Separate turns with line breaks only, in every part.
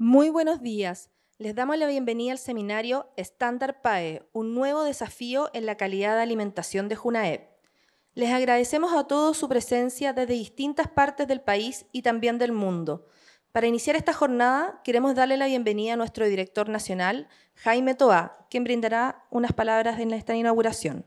Muy buenos días. Les damos la bienvenida al seminario Estándar PAE, un nuevo desafío en la calidad de alimentación de Junaep. Les agradecemos a todos su presencia desde distintas partes del país y también del mundo. Para iniciar esta jornada, queremos darle la bienvenida a nuestro director nacional, Jaime Toa, quien brindará unas palabras en esta inauguración.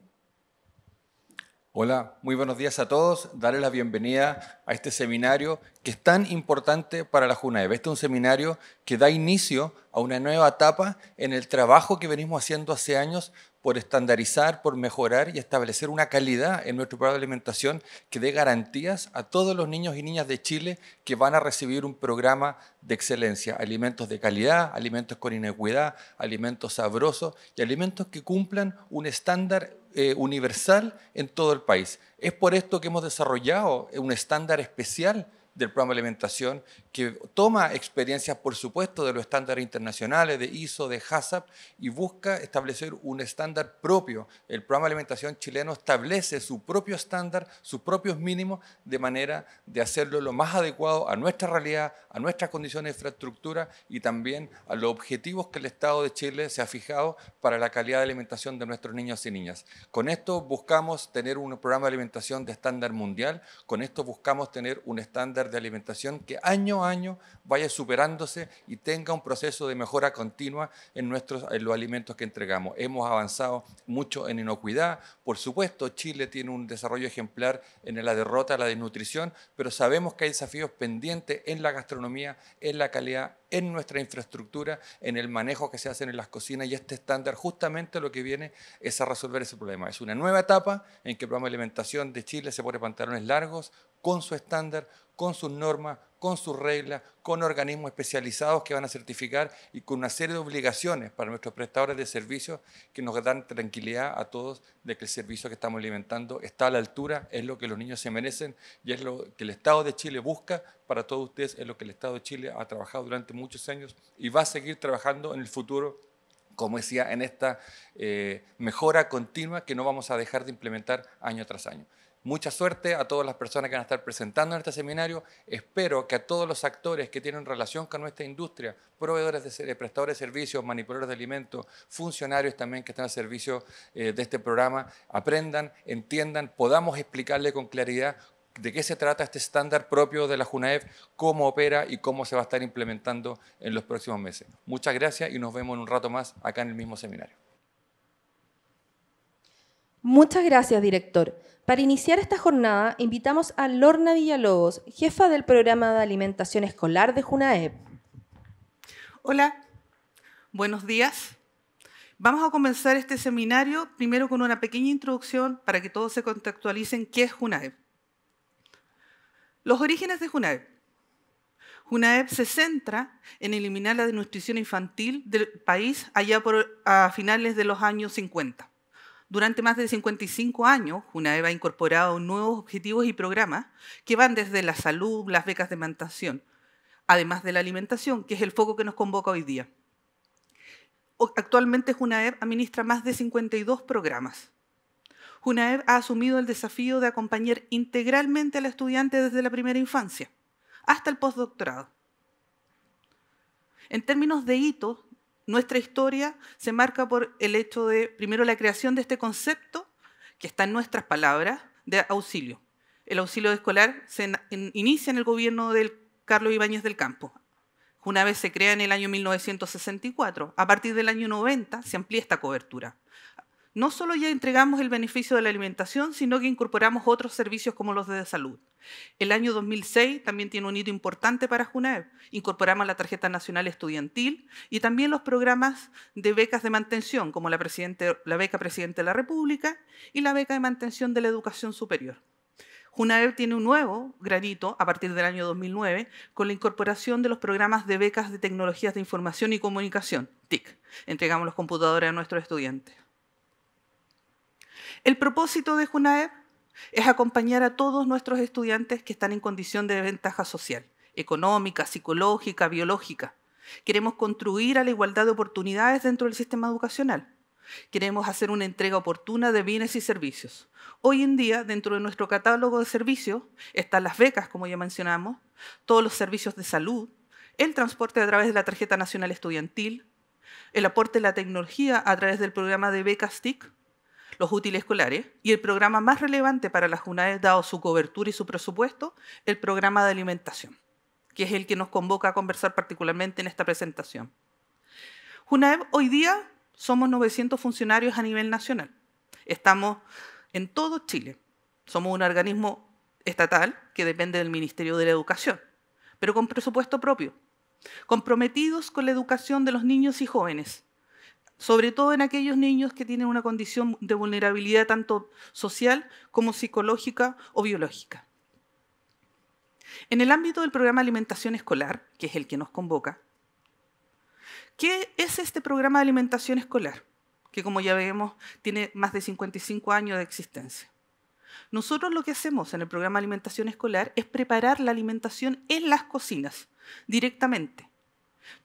Hola, muy buenos días a todos. Darles la bienvenida a este seminario que es tan importante para la JUNAEB. Este es un seminario que da inicio a una nueva etapa en el trabajo que venimos haciendo hace años por estandarizar, por mejorar y establecer una calidad en nuestro programa de alimentación que dé garantías a todos los niños y niñas de Chile que van a recibir un programa de excelencia, alimentos de calidad, alimentos con inequidad, alimentos sabrosos y alimentos que cumplan un estándar eh, universal en todo el país. Es por esto que hemos desarrollado un estándar especial del programa de alimentación que toma experiencias, por supuesto, de los estándares internacionales, de ISO, de HACCP, y busca establecer un estándar propio. El programa de alimentación chileno establece su propio estándar, sus propios mínimos, de manera de hacerlo lo más adecuado a nuestra realidad, a nuestras condiciones de infraestructura y también a los objetivos que el Estado de Chile se ha fijado para la calidad de alimentación de nuestros niños y niñas. Con esto buscamos tener un programa de alimentación de estándar mundial, con esto buscamos tener un estándar de alimentación que año año años vaya superándose y tenga un proceso de mejora continua en, nuestros, en los alimentos que entregamos. Hemos avanzado mucho en inocuidad. Por supuesto, Chile tiene un desarrollo ejemplar en la derrota, la desnutrición, pero sabemos que hay desafíos pendientes en la gastronomía, en la calidad, en nuestra infraestructura, en el manejo que se hace en las cocinas y este estándar justamente lo que viene es a resolver ese problema. Es una nueva etapa en que el programa de alimentación de Chile se pone pantalones largos con su estándar, con sus normas, con sus reglas, con organismos especializados que van a certificar y con una serie de obligaciones para nuestros prestadores de servicios que nos dan tranquilidad a todos de que el servicio que estamos alimentando está a la altura, es lo que los niños se merecen y es lo que el Estado de Chile busca para todos ustedes, es lo que el Estado de Chile ha trabajado durante muchos años y va a seguir trabajando en el futuro como decía, en esta eh, mejora continua que no vamos a dejar de implementar año tras año. Mucha suerte a todas las personas que van a estar presentando en este seminario. Espero que a todos los actores que tienen relación con nuestra industria, proveedores de eh, prestadores de servicios, manipuladores de alimentos, funcionarios también que están al servicio eh, de este programa, aprendan, entiendan, podamos explicarle con claridad de qué se trata este estándar propio de la Junaef, cómo opera y cómo se va a estar implementando en los próximos meses. Muchas gracias y nos vemos en un rato más acá en el mismo seminario.
Muchas gracias, director. Para iniciar esta jornada, invitamos a Lorna Villalobos, jefa del programa de alimentación escolar de Junaep.
Hola, buenos días. Vamos a comenzar este seminario primero con una pequeña introducción para que todos se contextualicen qué es Junaep. Los orígenes de Junaep. Junaep se centra en eliminar la desnutrición infantil del país allá por, a finales de los años 50. Durante más de 55 años, Junaeb ha incorporado nuevos objetivos y programas que van desde la salud, las becas de mantación, además de la alimentación, que es el foco que nos convoca hoy día. Actualmente JUNAEB administra más de 52 programas. JUNAEB ha asumido el desafío de acompañar integralmente al estudiante desde la primera infancia hasta el postdoctorado. En términos de hitos, nuestra historia se marca por el hecho de, primero, la creación de este concepto, que está en nuestras palabras, de auxilio. El auxilio escolar se inicia en el gobierno del Carlos Ibáñez del Campo. Una vez se crea en el año 1964, a partir del año 90 se amplía esta cobertura no solo ya entregamos el beneficio de la alimentación, sino que incorporamos otros servicios como los de salud. El año 2006 también tiene un hito importante para Junaev. Incorporamos la tarjeta nacional estudiantil y también los programas de becas de mantención, como la, beca Presidente de la República y la beca de mantención de la educación superior. Junaev tiene un nuevo granito a partir del año 2009 con la incorporación de los programas de becas de tecnologías de información y comunicación, TIC. Entregamos los computadores a nuestros estudiantes. El propósito de juNAE es acompañar a todos nuestros estudiantes que están en condición de ventaja social, económica, psicológica, biológica. Queremos construir a la igualdad de oportunidades dentro del sistema educacional. Queremos hacer una entrega oportuna de bienes y servicios. Hoy en día, dentro de nuestro catálogo de servicios, están las becas, como ya mencionamos, todos los servicios de salud, el transporte a través de la tarjeta nacional estudiantil, el aporte de la tecnología a través del programa de becas TIC, los útiles escolares, y el programa más relevante para las UNAES, dado su cobertura y su presupuesto, el programa de alimentación, que es el que nos convoca a conversar particularmente en esta presentación. UNAEB hoy día somos 900 funcionarios a nivel nacional. Estamos en todo Chile. Somos un organismo estatal que depende del Ministerio de la Educación, pero con presupuesto propio, comprometidos con la educación de los niños y jóvenes, sobre todo en aquellos niños que tienen una condición de vulnerabilidad tanto social como psicológica o biológica. En el ámbito del programa de Alimentación Escolar, que es el que nos convoca, ¿qué es este programa de alimentación escolar? Que como ya vemos tiene más de 55 años de existencia. Nosotros lo que hacemos en el programa de Alimentación Escolar es preparar la alimentación en las cocinas directamente.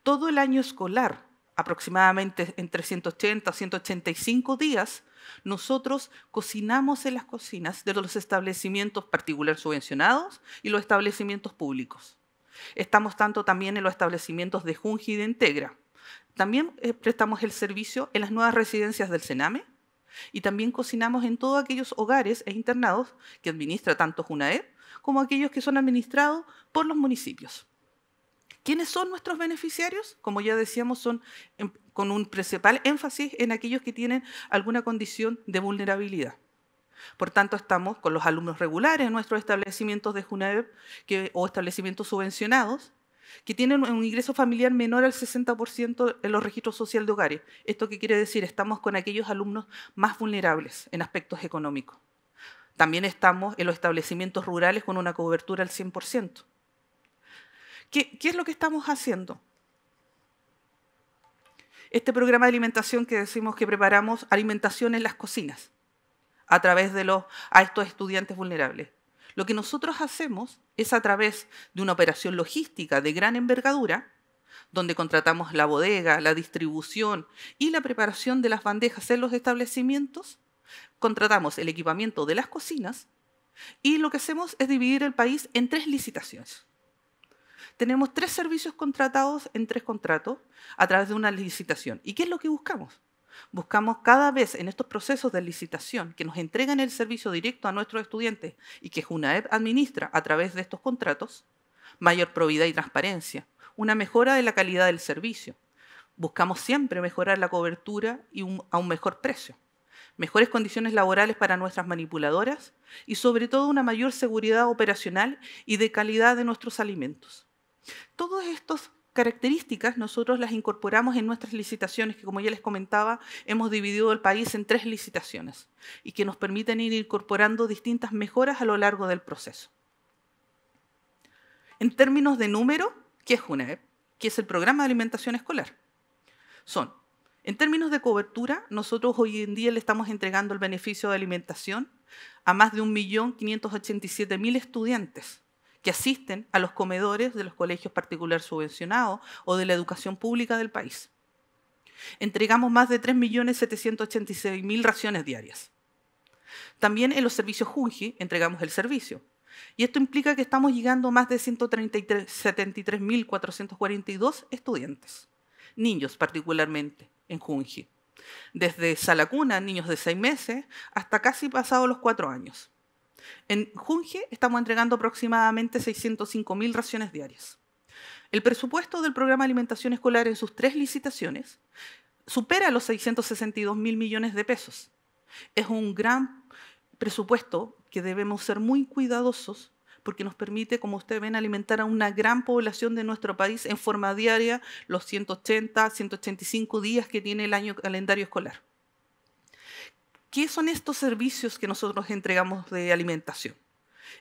Todo el año escolar aproximadamente entre 180 a 185 días, nosotros cocinamos en las cocinas de los establecimientos particulares subvencionados y los establecimientos públicos. Estamos tanto también en los establecimientos de Junji y de Integra. También eh, prestamos el servicio en las nuevas residencias del Sename y también cocinamos en todos aquellos hogares e internados que administra tanto Junaed como aquellos que son administrados por los municipios. ¿Quiénes son nuestros beneficiarios? Como ya decíamos, son em, con un principal énfasis en aquellos que tienen alguna condición de vulnerabilidad. Por tanto, estamos con los alumnos regulares en nuestros establecimientos de Junaeb o establecimientos subvencionados, que tienen un ingreso familiar menor al 60% en los registros social de hogares. ¿Esto qué quiere decir? Estamos con aquellos alumnos más vulnerables en aspectos económicos. También estamos en los establecimientos rurales con una cobertura al 100%. ¿Qué, es lo que estamos haciendo? Este programa de alimentación que decimos que preparamos, alimentación en las cocinas, a través de los, estos estudiantes vulnerables. Lo que nosotros hacemos es a través de una operación logística de gran envergadura, donde contratamos la bodega, la distribución y la preparación de las bandejas en los establecimientos, contratamos el equipamiento de las cocinas y lo que hacemos es dividir el país en tres licitaciones tenemos tres servicios contratados en tres contratos a través de una licitación. ¿Y qué es lo que buscamos? Buscamos cada vez en estos procesos de licitación que nos entregan el servicio directo a nuestros estudiantes y que Junaep administra a través de estos contratos, mayor probidad y transparencia, una mejora de la calidad del servicio. Buscamos siempre mejorar la cobertura y a un mejor precio, mejores condiciones laborales para nuestras manipuladoras y sobre todo una mayor seguridad operacional y de calidad de nuestros alimentos. Todas estas características nosotros las incorporamos en nuestras licitaciones, que como ya les comentaba, hemos dividido el país en tres licitaciones y que nos permiten ir incorporando distintas mejoras a lo largo del proceso. En términos de número, ¿qué es UNEP? ¿Qué es el programa de alimentación escolar? Son, en términos de cobertura, nosotros hoy en día le estamos entregando el beneficio de alimentación a más de 1.587.000 estudiantes que asisten a los comedores de los colegios particulares subvencionados o de la educación pública del país. Entregamos más de 3.786.000 raciones diarias. También en los servicios Junji entregamos el servicio. Y esto implica que estamos llegando a más de 173.442 estudiantes, niños particularmente, en Junji. Desde Salacuna, niños de seis meses, hasta casi pasados los cuatro años. En Junge estamos entregando aproximadamente 605.000 raciones diarias. El presupuesto del programa alimentación escolar en sus tres licitaciones supera los 662 mil millones de pesos. Es un gran presupuesto que debemos ser muy cuidadosos porque nos permite, como ustedes ven, alimentar a una gran población de nuestro país en forma diaria los 180, 185 días que tiene el año calendario escolar. ¿Qué son estos servicios que nosotros entregamos de alimentación?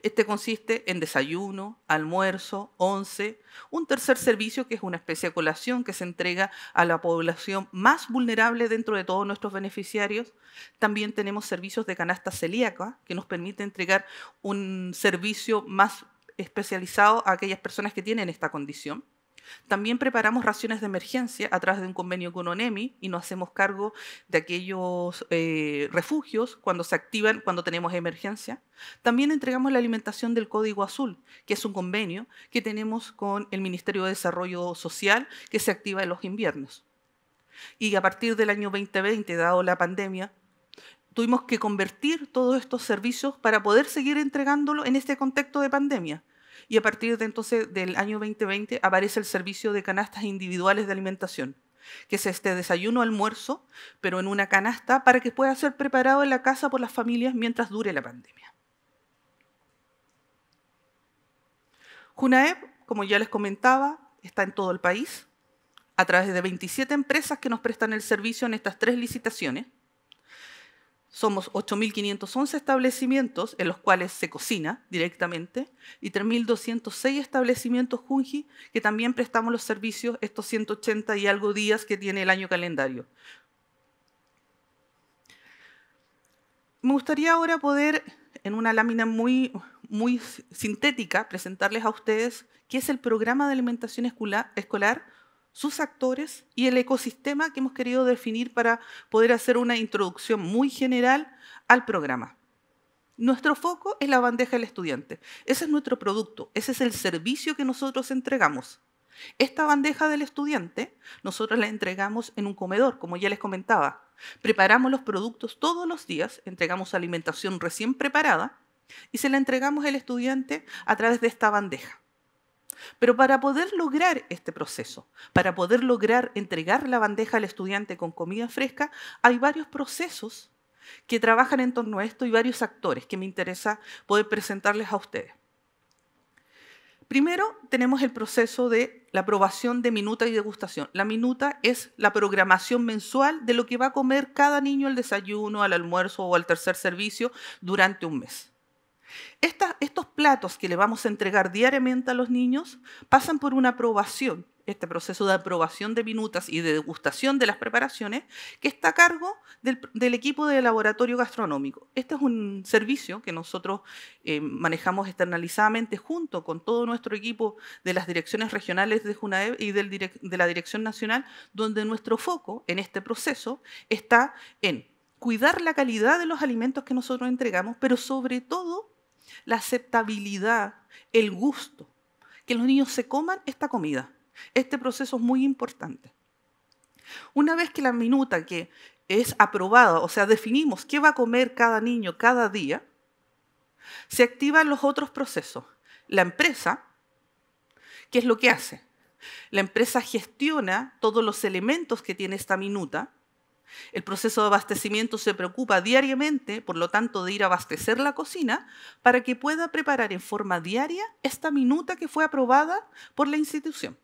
Este consiste en desayuno, almuerzo, once, un tercer servicio que es una especie de colación que se entrega a la población más vulnerable dentro de todos nuestros beneficiarios. También tenemos servicios de canasta celíaca que nos permite entregar un servicio más especializado a aquellas personas que tienen esta condición. También preparamos raciones de emergencia a través de un convenio con ONEMI y nos hacemos cargo de aquellos eh, refugios cuando se activan, cuando tenemos emergencia. También entregamos la alimentación del Código Azul, que es un convenio que tenemos con el Ministerio de Desarrollo Social que se activa en los inviernos. Y a partir del año 2020, dado la pandemia, tuvimos que convertir todos estos servicios para poder seguir entregándolo en este contexto de pandemia y a partir de entonces del año 2020 aparece el servicio de canastas individuales de alimentación, que es este desayuno, almuerzo, pero en una canasta para que pueda ser preparado en la casa por las familias mientras dure la pandemia. Junaeb, como ya les comentaba, está en todo el país a través de 27 empresas que nos prestan el servicio en estas tres licitaciones somos 8.511 establecimientos en los cuales se cocina directamente y 3.206 establecimientos Junji que también prestamos los servicios estos 180 y algo días que tiene el año calendario. Me gustaría ahora poder, en una lámina muy, muy sintética, presentarles a ustedes qué es el programa de alimentación escolar sus actores y el ecosistema que hemos querido definir para poder hacer una introducción muy general al programa. Nuestro foco es la bandeja del estudiante. Ese es nuestro producto, ese es el servicio que nosotros entregamos. Esta bandeja del estudiante nosotros la entregamos en un comedor, como ya les comentaba. Preparamos los productos todos los días, entregamos alimentación recién preparada y se la entregamos al estudiante a través de esta bandeja. Pero para poder lograr este proceso, para poder lograr entregar la bandeja al estudiante con comida fresca, hay varios procesos que trabajan en torno a esto y varios actores que me interesa poder presentarles a ustedes. Primero tenemos el proceso de la aprobación de minuta y degustación. La minuta es la programación mensual de lo que va a comer cada niño al desayuno, al almuerzo o al tercer servicio durante un mes estos platos que le vamos a entregar diariamente a los niños pasan por una aprobación, este proceso de aprobación de minutas y de degustación de las preparaciones, que está a cargo del, equipo de laboratorio gastronómico. Este es un servicio que nosotros eh, manejamos externalizadamente junto con todo nuestro equipo de las direcciones regionales de Junaeb y de la Dirección Nacional, donde nuestro foco en este proceso está en cuidar la calidad de los alimentos que nosotros entregamos, pero sobre todo la aceptabilidad, el gusto, que los niños se coman esta comida. Este proceso es muy importante. Una vez que la minuta que es aprobada, o sea, definimos qué va a comer cada niño cada día, se activan los otros procesos. La empresa, ¿qué es lo que hace? La empresa gestiona todos los elementos que tiene esta minuta el proceso de abastecimiento se preocupa diariamente, por lo tanto, de ir a abastecer la cocina para que pueda preparar en forma diaria esta minuta que fue aprobada por la institución.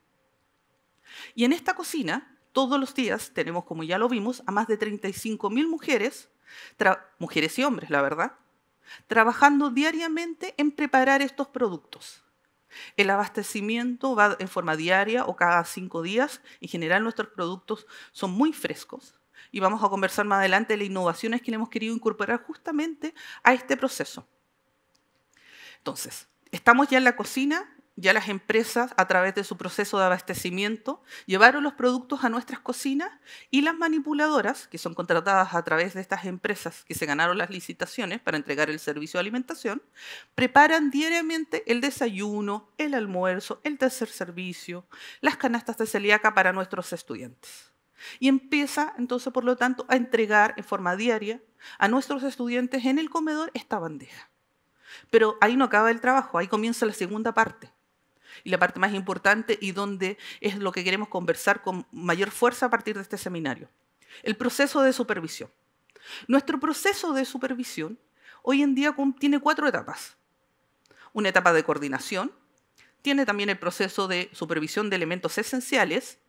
Y en esta cocina, todos los días tenemos, como ya lo vimos, a más de 35.000 mujeres, mujeres y hombres, la verdad, trabajando diariamente en preparar estos productos. El abastecimiento va en forma diaria o cada cinco días. En general nuestros productos son muy frescos y vamos a conversar más adelante de las innovaciones que le hemos querido incorporar justamente a este proceso. Entonces, estamos ya en la cocina, ya las empresas a través de su proceso de abastecimiento llevaron los productos a nuestras cocinas y las manipuladoras, que son contratadas a través de estas empresas que se ganaron las licitaciones para entregar el servicio de alimentación, preparan diariamente el desayuno, el almuerzo, el tercer servicio, las canastas de celíaca para nuestros estudiantes. Y empieza entonces, por lo tanto, a entregar en forma diaria a nuestros estudiantes en el comedor esta bandeja. Pero ahí no acaba el trabajo, ahí comienza la segunda parte. Y la parte más importante y donde es lo que queremos conversar con mayor fuerza a partir de este seminario. El proceso de supervisión. Nuestro proceso de supervisión hoy en día tiene cuatro etapas. Una etapa de coordinación, tiene también el proceso de supervisión de elementos esenciales,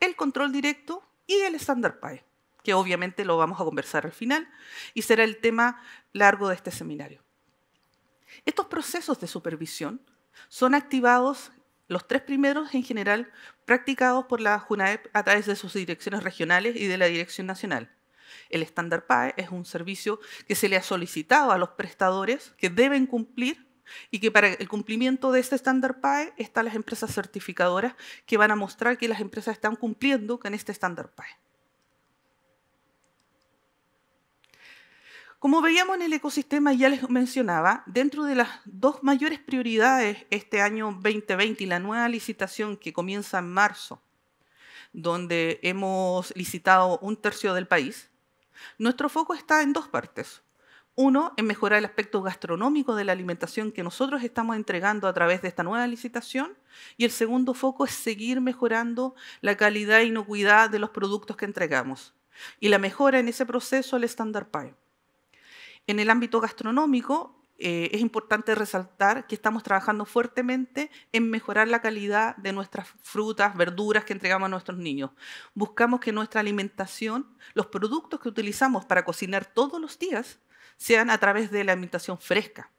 el control directo y el standard PAE, que obviamente lo vamos a conversar al final y será el tema largo de este seminario. Estos procesos de supervisión son activados los tres primeros en general practicados por la JUNAEP a través de sus direcciones regionales y de la dirección nacional. El estándar PAE es un servicio que se le ha solicitado a los prestadores que deben cumplir y que para el cumplimiento de este estándar PAE están las empresas certificadoras que van a mostrar que las empresas están cumpliendo con este estándar PAE. Como veíamos en el ecosistema, ya les mencionaba, dentro de las dos mayores prioridades este año 2020 y la nueva licitación que comienza en marzo, donde hemos licitado un tercio del país, nuestro foco está en dos partes. Uno, en mejorar el aspecto gastronómico de la alimentación que nosotros estamos entregando a través de esta nueva licitación. Y el segundo foco es seguir mejorando la calidad e inocuidad de los productos que entregamos. Y la mejora en ese proceso al Standard Pie. En el ámbito gastronómico, eh, es importante resaltar que estamos trabajando fuertemente en mejorar la calidad de nuestras frutas, verduras que entregamos a nuestros niños. Buscamos que nuestra alimentación, los productos que utilizamos para cocinar todos los días, sean a través de la alimentación fresca,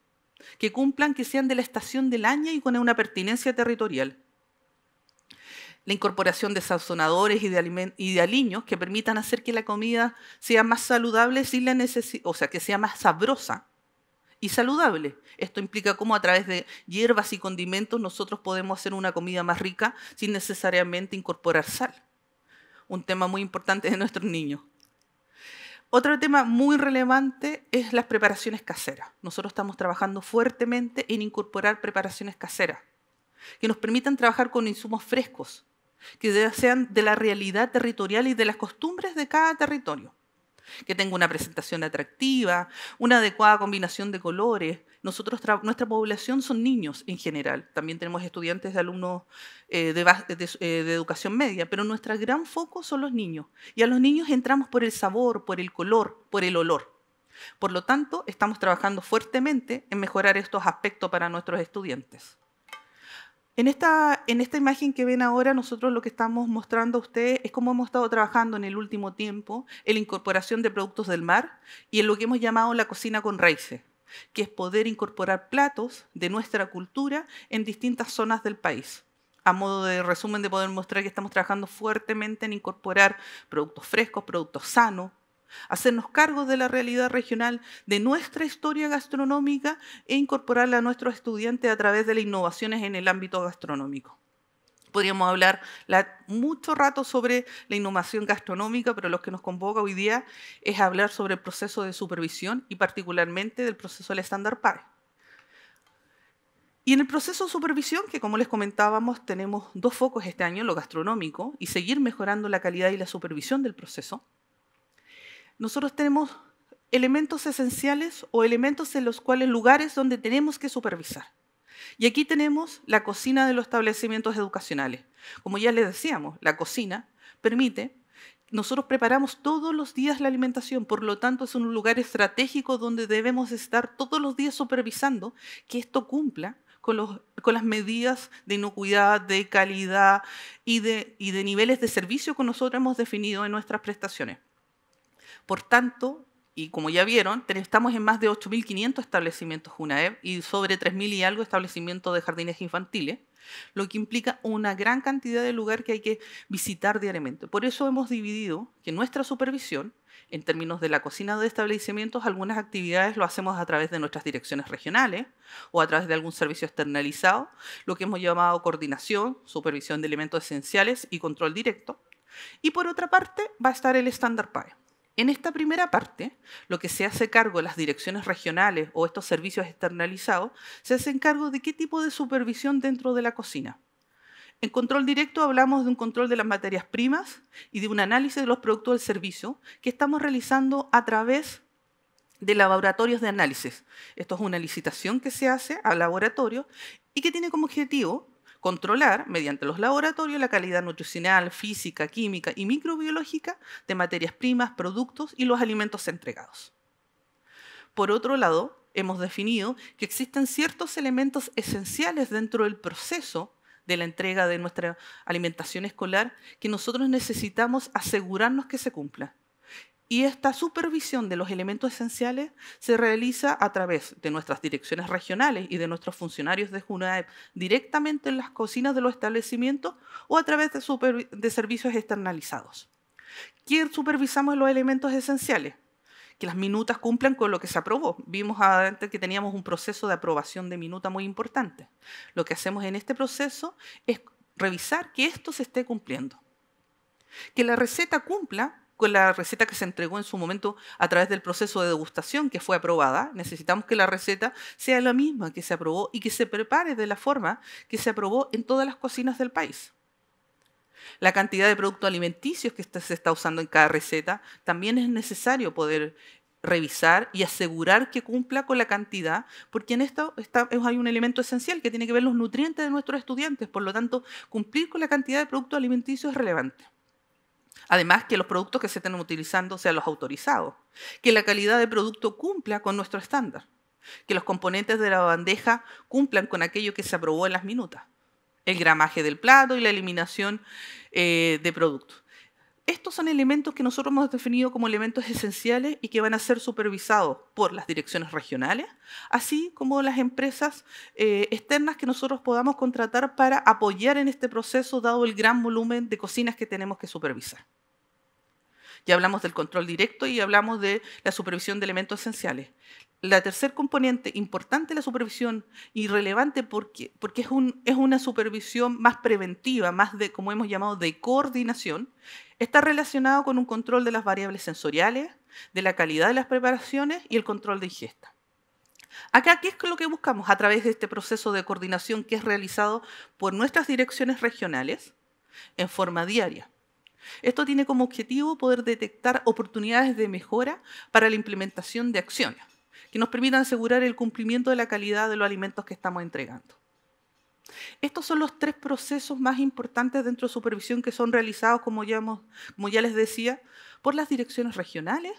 que cumplan que sean de la estación del año y con una pertinencia territorial. La incorporación de sazonadores y de, aliños que permitan hacer que la comida sea más saludable sin la o sea, que sea más sabrosa y saludable. Esto implica cómo a través de hierbas y condimentos nosotros podemos hacer una comida más rica sin necesariamente incorporar sal. Un tema muy importante de nuestros niños. Otro tema muy relevante es las preparaciones caseras. Nosotros estamos trabajando fuertemente en incorporar preparaciones caseras que nos permitan trabajar con insumos frescos, que sean de la realidad territorial y de las costumbres de cada territorio, que tenga una presentación atractiva, una adecuada combinación de colores, nosotros nuestra población son niños en general, también tenemos estudiantes de alumnos eh, eh, de, educación media, pero nuestro gran foco son los niños. Y a los niños entramos por el sabor, por el color, por el olor. Por lo tanto, estamos trabajando fuertemente en mejorar estos aspectos para nuestros estudiantes. En esta, en esta imagen que ven ahora, nosotros lo que estamos mostrando a ustedes es cómo hemos estado trabajando en el último tiempo en la incorporación de productos del mar y en lo que hemos llamado la cocina con raíces que es poder incorporar platos de nuestra cultura en distintas zonas del país. A modo de resumen, de poder mostrar que estamos trabajando fuertemente en incorporar productos frescos, productos sanos, hacernos cargo de la realidad regional, de nuestra historia gastronómica e incorporarla a nuestros estudiantes a través de las innovaciones en el ámbito gastronómico. Podríamos hablar la, mucho rato sobre la innovación gastronómica, pero lo que nos convoca hoy día es hablar sobre el proceso de supervisión y particularmente del proceso del estándar PAE. Y en el proceso de supervisión, que como les comentábamos, tenemos dos focos este año, lo gastronómico, y seguir mejorando la calidad y la supervisión del proceso, nosotros tenemos elementos esenciales o elementos en los cuales lugares donde tenemos que supervisar. Y aquí tenemos la cocina de los establecimientos educacionales. Como ya les decíamos, la cocina permite, nosotros preparamos todos los días la alimentación, por lo tanto es un lugar estratégico donde debemos estar todos los días supervisando que esto cumpla con, las medidas de inocuidad, de calidad y de, y de niveles de servicio que nosotros hemos definido en nuestras prestaciones. Por tanto, y como ya vieron, estamos en más de 8.500 establecimientos UNAEP y sobre 3.000 y algo establecimientos de jardines infantiles, lo que implica una gran cantidad de lugar que hay que visitar diariamente. Por eso hemos dividido que nuestra supervisión, en términos de la cocina de establecimientos, algunas actividades lo hacemos a través de nuestras direcciones regionales o a través de algún servicio externalizado, lo que hemos llamado coordinación, supervisión de elementos esenciales y control directo. Y por otra parte va a estar el estándar PAE, en esta primera parte, lo que se hace cargo de las direcciones regionales o estos servicios externalizados, se hace cargo de qué tipo de supervisión dentro de la cocina. En control directo hablamos de un control de las materias primas y de un análisis de los productos del servicio que estamos realizando a través de laboratorios de análisis. Esto es una licitación que se hace a laboratorio y que tiene como objetivo controlar mediante los laboratorios la calidad nutricional, física, química y microbiológica de materias primas, productos y los alimentos entregados. Por otro lado, hemos definido que existen ciertos elementos esenciales dentro del proceso de la entrega de nuestra alimentación escolar que nosotros necesitamos asegurarnos que se cumpla. Y esta supervisión de los elementos esenciales se realiza a través de nuestras direcciones regionales y de nuestros funcionarios de JUNAEP directamente en las cocinas de los establecimientos o a través de, servicios externalizados. ¿Quién supervisamos los elementos esenciales? Que las minutas cumplan con lo que se aprobó. Vimos antes que teníamos un proceso de aprobación de minuta muy importante. Lo que hacemos en este proceso es revisar que esto se esté cumpliendo. Que la receta cumpla con la receta que se entregó en su momento a través del proceso de degustación que fue aprobada. Necesitamos que la receta sea la misma que se aprobó y que se prepare de la forma que se aprobó en todas las cocinas del país. La cantidad de productos alimenticios que se está usando en cada receta también es necesario poder revisar y asegurar que cumpla con la cantidad, porque en esto está, hay un elemento esencial que tiene que ver los nutrientes de nuestros estudiantes, por lo tanto, cumplir con la cantidad de productos alimenticios es relevante. Además, que los productos que se estén utilizando sean los autorizados, que la calidad de producto cumpla con nuestro estándar, que los componentes de la bandeja cumplan con aquello que se aprobó en las minutas, el gramaje del plato y la eliminación eh, de productos. Estos son elementos que nosotros hemos definido como elementos esenciales y que van a ser supervisados por las direcciones regionales, así como las empresas eh, externas que nosotros podamos contratar para apoyar en este proceso, dado el gran volumen de cocinas que tenemos que supervisar. Ya hablamos del control directo y hablamos de la supervisión de elementos esenciales la tercer componente importante de la supervisión y relevante porque, es, es una supervisión más preventiva, más de, como hemos llamado, de coordinación, está relacionado con un control de las variables sensoriales, de la calidad de las preparaciones y el control de ingesta. Acá, ¿qué es lo que buscamos a través de este proceso de coordinación que es realizado por nuestras direcciones regionales en forma diaria? Esto tiene como objetivo poder detectar oportunidades de mejora para la implementación de acciones que nos permitan asegurar el cumplimiento de la calidad de los alimentos que estamos entregando. Estos son los tres procesos más importantes dentro de supervisión que son realizados, como ya, ya les decía, por las direcciones regionales,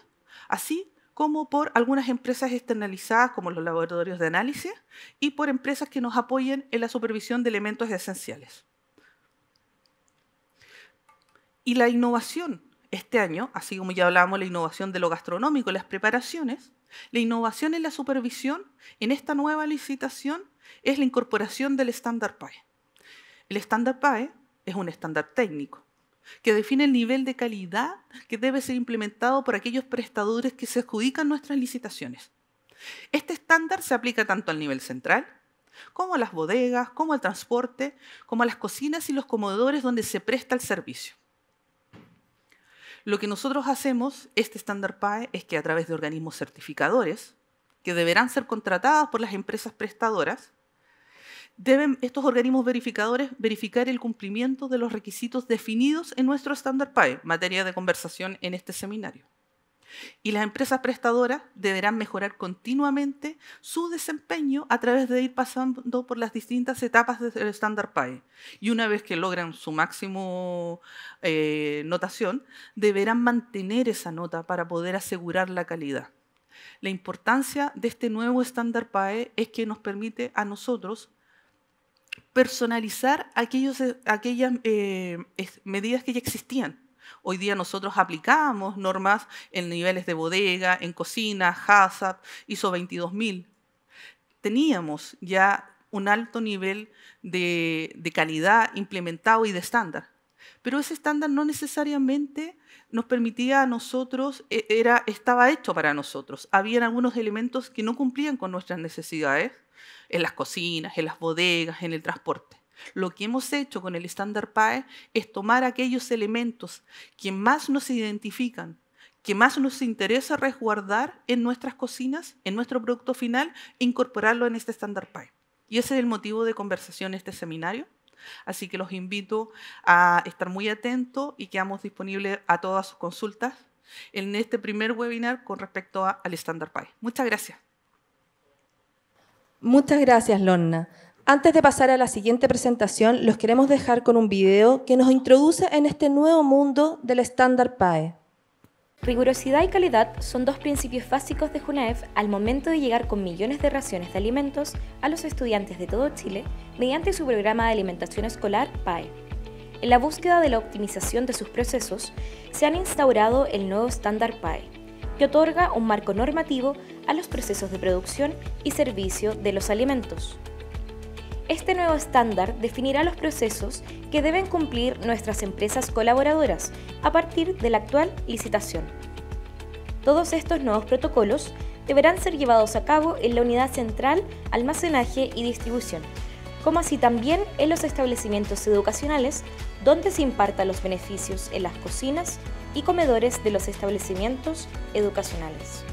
así como por algunas empresas externalizadas, como los laboratorios de análisis, y por empresas que nos apoyen en la supervisión de elementos esenciales. Y la innovación este año, así como ya hablábamos la innovación de lo gastronómico las preparaciones, la innovación en la supervisión en esta nueva licitación es la incorporación del estándar PAE. El estándar PAE es un estándar técnico que define el nivel de calidad que debe ser implementado por aquellos prestadores que se adjudican nuestras licitaciones. Este estándar se aplica tanto al nivel central, como a las bodegas, como al transporte, como a las cocinas y los comedores donde se presta el servicio. Lo que nosotros hacemos, este estándar PAE, es que a través de organismos certificadores, que deberán ser contratados por las empresas prestadoras, deben estos organismos verificadores verificar el cumplimiento de los requisitos definidos en nuestro estándar PAE, materia de conversación en este seminario. Y las empresas prestadoras deberán mejorar continuamente su desempeño a través de ir pasando por las distintas etapas del estándar PAE. Y una vez que logran su máximo eh, notación, deberán mantener esa nota para poder asegurar la calidad. La importancia de este nuevo estándar PAE es que nos permite a nosotros personalizar aquellas eh, medidas que ya existían Hoy día nosotros aplicamos normas en niveles de bodega, en cocina, HACCP, ISO 22000. Teníamos ya un alto nivel de, calidad implementado y de estándar. Pero ese estándar no necesariamente nos permitía a nosotros, e, era, estaba hecho para nosotros. Habían algunos elementos que no cumplían con nuestras necesidades en las cocinas, en las bodegas, en el transporte. Lo que hemos hecho con el Standard Pie es tomar aquellos elementos que más nos identifican, que más nos interesa resguardar en nuestras cocinas, en nuestro producto final, e incorporarlo en este Standard Pie. Y ese es el motivo de conversación en este seminario. Así que los invito a estar muy atentos y quedamos disponibles a todas sus consultas en este primer webinar con respecto al Standard Pie. Muchas gracias.
Muchas gracias, Lorna. Antes de pasar a la siguiente presentación, los queremos dejar con un video que nos introduce en este nuevo mundo del estándar PAE.
Rigurosidad y calidad son dos principios básicos de JUNAEF al momento de llegar con millones de raciones de alimentos a los estudiantes de todo Chile mediante su programa de alimentación escolar PAE. En la búsqueda de la optimización de sus procesos, se han instaurado el nuevo estándar PAE, que otorga un marco normativo a los procesos de producción y servicio de los alimentos. Este nuevo estándar definirá los procesos que deben cumplir nuestras empresas colaboradoras a partir de la actual licitación. Todos estos nuevos protocolos deberán ser llevados a cabo en la unidad central almacenaje y distribución, como así también en los establecimientos educacionales donde se impartan los beneficios en las cocinas y comedores de los establecimientos educacionales.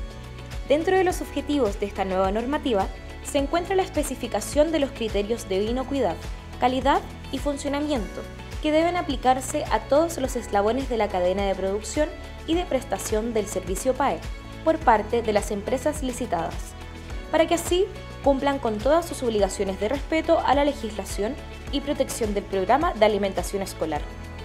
Dentro de los objetivos de esta nueva normativa, se encuentra la especificación de los criterios de inocuidad, calidad y funcionamiento que deben aplicarse a todos los eslabones de la cadena de producción y de prestación del servicio PAE por parte de las empresas licitadas, para que así cumplan con todas sus obligaciones de respeto a la legislación y protección del programa de alimentación escolar.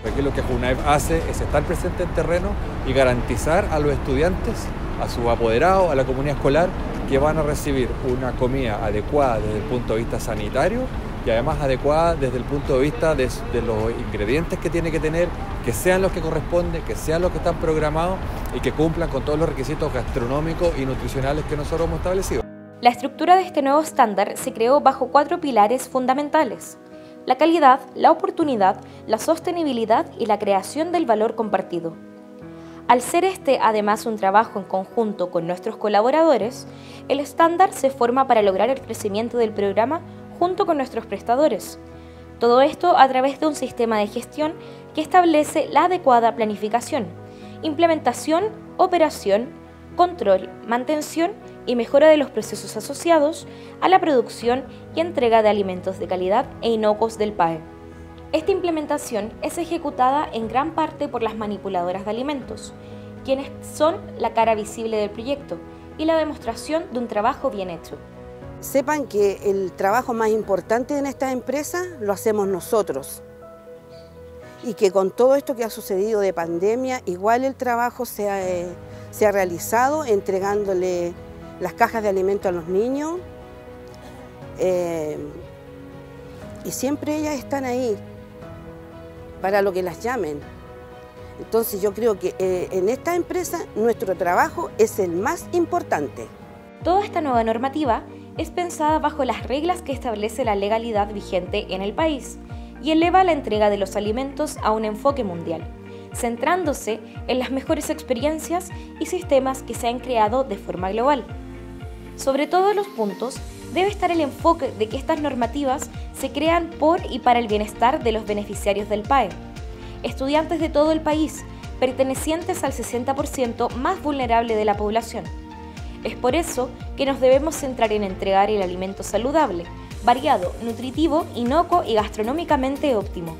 Aquí lo que JUNAEV hace es estar presente en terreno y garantizar a los estudiantes a sus apoderados, a la comunidad escolar, que van a recibir una comida adecuada desde el punto de vista sanitario y además adecuada desde el punto de vista de, los ingredientes que tiene que tener, que sean los que corresponden, que sean los que están programados y que cumplan con todos los requisitos gastronómicos y nutricionales que nosotros hemos establecido.
La estructura de este nuevo estándar se creó bajo cuatro pilares fundamentales. La calidad, la oportunidad, la sostenibilidad y la creación del valor compartido. Al ser este además un trabajo en conjunto con nuestros colaboradores, el estándar se forma para lograr el crecimiento del programa junto con nuestros prestadores. Todo esto a través de un sistema de gestión que establece la adecuada planificación, implementación, operación, control, mantención y mejora de los procesos asociados a la producción y entrega de alimentos de calidad e inocuos del PAE. Esta implementación es ejecutada en gran parte por las manipuladoras de alimentos, quienes son la cara visible del proyecto y la demostración de un trabajo bien hecho. Sepan
que el trabajo más importante en esta empresa lo hacemos nosotros y que con todo esto que ha sucedido de pandemia, igual el trabajo se ha, eh, realizado entregándole las cajas de alimentos a los niños eh, y siempre ellas están ahí para lo que las llamen. Entonces yo creo que eh, en esta empresa nuestro trabajo es el más importante.
Toda esta nueva normativa es pensada bajo las reglas que establece la legalidad vigente en el país y eleva la entrega de los alimentos a un enfoque mundial, centrándose en las mejores experiencias y sistemas que se han creado de forma global. Sobre todos los puntos, debe estar el enfoque de que estas normativas se crean por y para el bienestar de los beneficiarios del PAE, estudiantes de todo el país, pertenecientes al 60% más vulnerable de la población. Es por eso que nos debemos centrar en entregar el alimento saludable, variado, nutritivo, inocuo y gastronómicamente óptimo,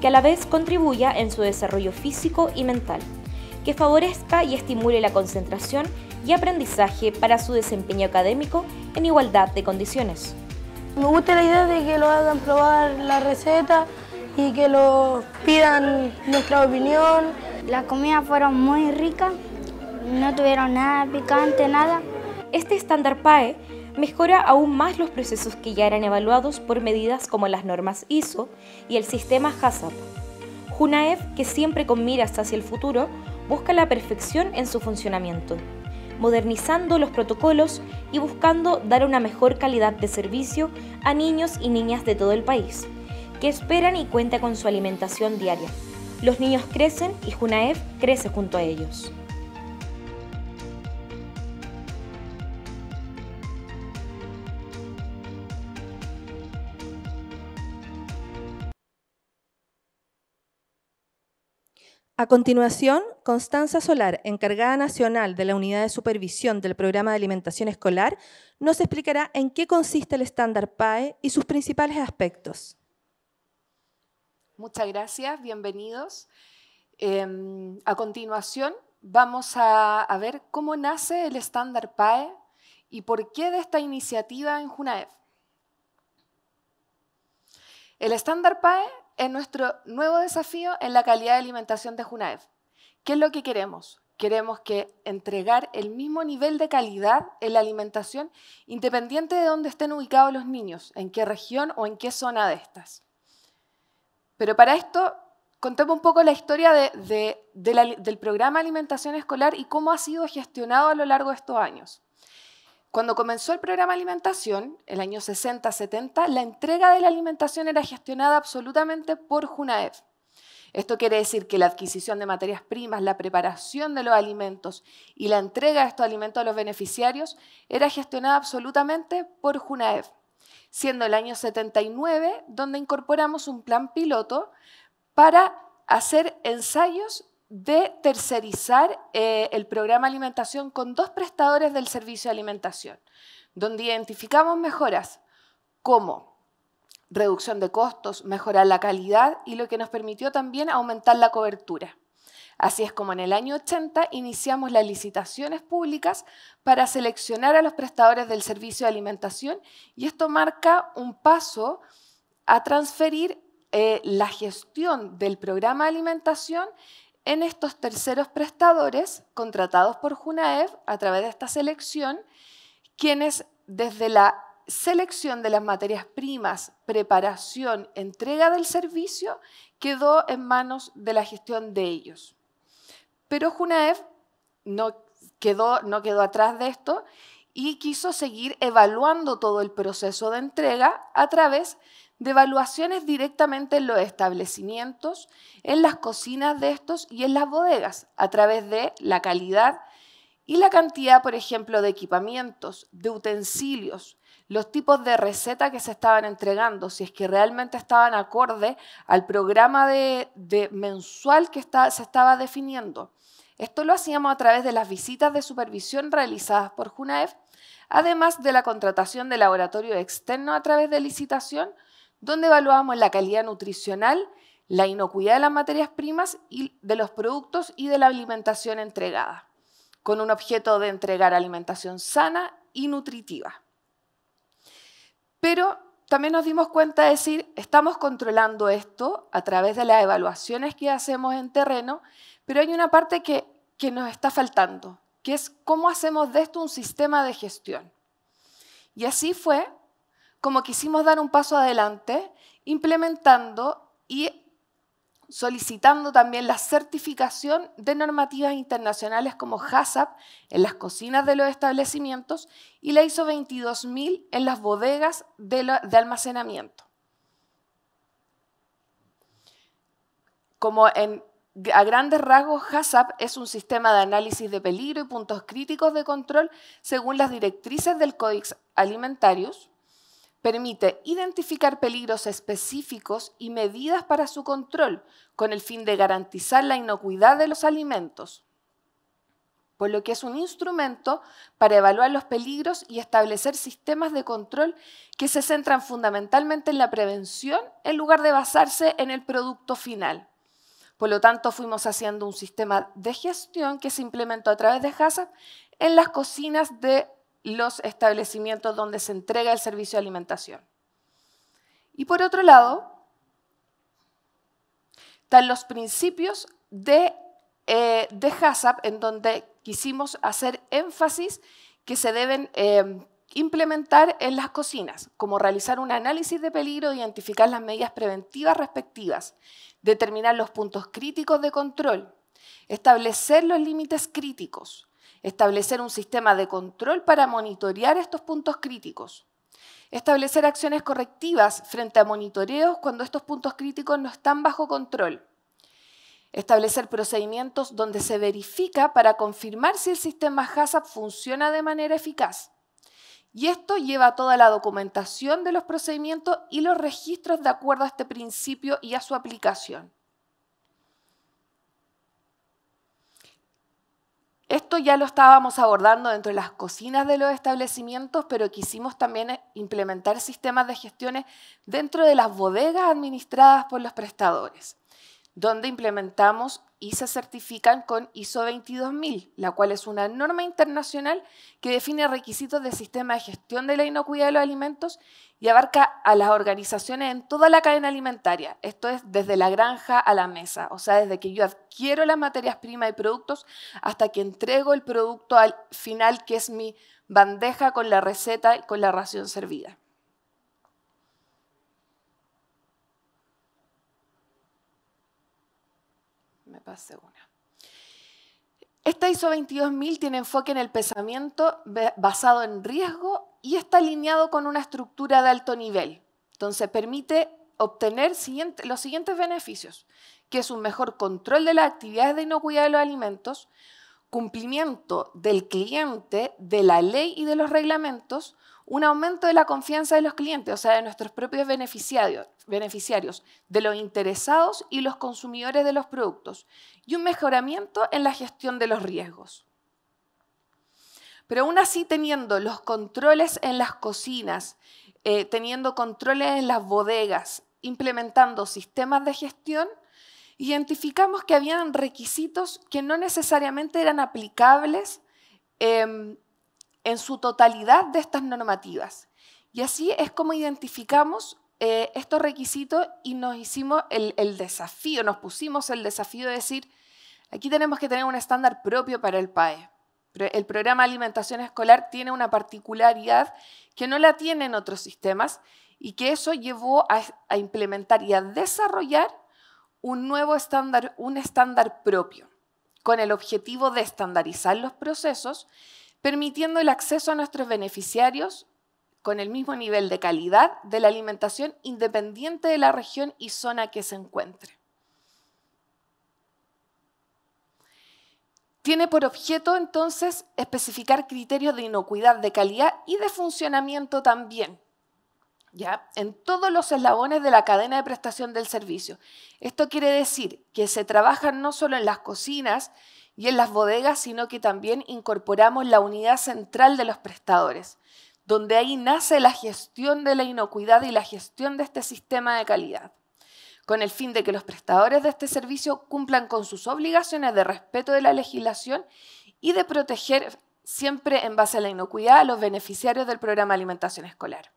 que a la vez contribuya en su desarrollo físico y mental que favorezca y estimule la concentración y aprendizaje para su desempeño académico en igualdad de condiciones. Me gusta la idea de que lo hagan probar la receta y que lo pidan nuestra opinión. Las comidas fueron muy ricas, no tuvieron nada picante, nada. Este estándar PAE mejora aún más los procesos que ya eran evaluados por medidas como las normas ISO y el sistema HACCP. JUNAEF, que siempre con miras hacia el futuro, busca la perfección en su funcionamiento, modernizando los protocolos y buscando dar una mejor calidad de servicio a niños y niñas de todo el país, que esperan y cuentan con su alimentación diaria. Los niños crecen y Junaef crece junto a ellos.
A continuación, Constanza Solar, encargada nacional de la Unidad de Supervisión del Programa de Alimentación Escolar, nos explicará en qué consiste el estándar PAE y sus principales aspectos.
Muchas gracias, bienvenidos. Em, a continuación, vamos a, ver cómo nace el estándar PAE y por qué de esta iniciativa en Junaef. El estándar PAE en nuestro nuevo desafío en la calidad de alimentación de Junaev. ¿Qué es lo que queremos? Queremos que entregar el mismo nivel de calidad en la alimentación independiente de dónde estén ubicados los niños, en qué región o en qué zona de estas. Pero para esto, contemos un poco la historia de del programa Alimentación Escolar y cómo ha sido gestionado a lo largo de estos años. Cuando comenzó el programa de alimentación, el año 60-70, la entrega de la alimentación era gestionada absolutamente por Junaev. Esto quiere decir que la adquisición de materias primas, la preparación de los alimentos y la entrega de estos alimentos a los beneficiarios era gestionada absolutamente por Junaev, siendo el año 79 donde incorporamos un plan piloto para hacer ensayos de tercerizar eh, el programa alimentación con dos prestadores del servicio de alimentación, donde identificamos mejoras como reducción de costos, mejorar la calidad y lo que nos permitió también aumentar la cobertura. Así es como en el año 80 iniciamos las licitaciones públicas para seleccionar a los prestadores del servicio de alimentación y esto marca un paso a transferir eh, la gestión del programa de alimentación en estos terceros prestadores contratados por Junaef a través de esta selección, quienes desde la selección de las materias primas, preparación, entrega del servicio, quedó en manos de la gestión de ellos. Pero Junaef no quedó, no quedó atrás de esto y quiso seguir evaluando todo el proceso de entrega a través de evaluaciones directamente en los establecimientos, en las cocinas de estos y en las bodegas, a través de la calidad y la cantidad, por ejemplo, de equipamientos, de utensilios, los tipos de receta que se estaban entregando, si es que realmente estaban acorde al programa de, mensual que se estaba definiendo. Esto lo hacíamos a través de las visitas de supervisión realizadas por JUNAEF, además de la contratación de laboratorio externo a través de licitación donde evaluamos la calidad nutricional, la inocuidad de las materias primas y de los productos y de la alimentación entregada, con un objeto de entregar alimentación sana y nutritiva. Pero también nos dimos cuenta de decir, estamos controlando esto a través de las evaluaciones que hacemos en terreno, pero hay una parte que nos está faltando, que es cómo hacemos de esto un sistema de gestión. Y así fue como quisimos dar un paso adelante, implementando y solicitando también la certificación de normativas internacionales como HACCP en las cocinas de los establecimientos y la ISO 22000 en las bodegas de, almacenamiento. Como a grandes rasgos, HACCP es un sistema de análisis de peligro y puntos críticos de control según las directrices del Código Alimentarius permite identificar peligros específicos y medidas para su control con el fin de garantizar la inocuidad de los alimentos, por lo que es un instrumento para evaluar los peligros y establecer sistemas de control que se centran fundamentalmente en la prevención en lugar de basarse en el producto final. Por lo tanto, fuimos haciendo un sistema de gestión que se implementó a través de HACCP en las cocinas de los establecimientos donde se entrega el servicio de alimentación. Y por otro lado, están los principios de, eh, HACCP, en donde quisimos hacer énfasis que se deben em, implementar en las cocinas, como realizar un análisis de peligro, identificar las medidas preventivas respectivas, determinar los puntos críticos de control, establecer los límites críticos, establecer un sistema de control para monitorear estos puntos críticos, establecer acciones correctivas frente a monitoreos cuando estos puntos críticos no están bajo control, establecer procedimientos donde se verifica para confirmar si el sistema HACCP funciona de manera eficaz. Y esto lleva toda la documentación de los procedimientos y los registros de acuerdo a este principio y a su aplicación. Esto ya lo estábamos abordando dentro de las cocinas de los establecimientos, pero quisimos también eh, implementar sistemas de gestiones dentro de las bodegas administradas por los prestadores, donde implementamos y se certifican con ISO 22000, la cual es una norma internacional que define requisitos de sistema de gestión de la inocuidad de los alimentos y abarca a las organizaciones en toda la cadena alimentaria, esto es desde la granja a la mesa, o sea, desde que yo adquiero las materias primas y productos hasta que entrego el producto al final, que es mi bandeja con la receta y con la ración servida. Me pasé una. Esta ISO 22000 tiene enfoque en el pensamiento basado en riesgo y está alineado con una estructura de alto nivel. Entonces permite obtener los siguientes beneficios, que es un mejor control de las actividades de inocuidad de los alimentos, cumplimiento del cliente, de la ley y de los reglamentos, un aumento de la confianza de los clientes, o sea, de nuestros propios beneficiarios, beneficiarios, de los interesados y los consumidores de los productos, y un mejoramiento en la gestión de los riesgos. Pero aún así teniendo los controles en las cocinas, eh, teniendo controles en las bodegas, implementando sistemas de gestión, identificamos que habían requisitos que no necesariamente eran aplicables em, en su totalidad de estas normativas. Y así es como identificamos eh, estos requisitos y nos hicimos el, el desafío, nos pusimos el desafío de decir, aquí tenemos que tener un estándar propio para el PAE el programa de alimentación escolar tiene una particularidad que no la tienen otros sistemas y que eso llevó a, implementar y a desarrollar un nuevo estándar, un estándar propio, con el objetivo de estandarizar los procesos, permitiendo el acceso a nuestros beneficiarios con el mismo nivel de calidad de la alimentación independiente de la región y zona que se encuentre. Tiene por objeto entonces especificar criterios de inocuidad, de calidad y de funcionamiento también. ¿Ya? En todos los eslabones de la cadena de prestación del servicio. Esto quiere decir que se trabajan no solo en las cocinas y en las bodegas, sino que también incorporamos la unidad central de los prestadores, donde ahí nace la gestión de la inocuidad y la gestión de este sistema de calidad con el fin de que los prestadores de este servicio cumplan con sus obligaciones de respeto de la legislación y de proteger siempre en base a la inocuidad a los beneficiarios del programa alimentación escolar.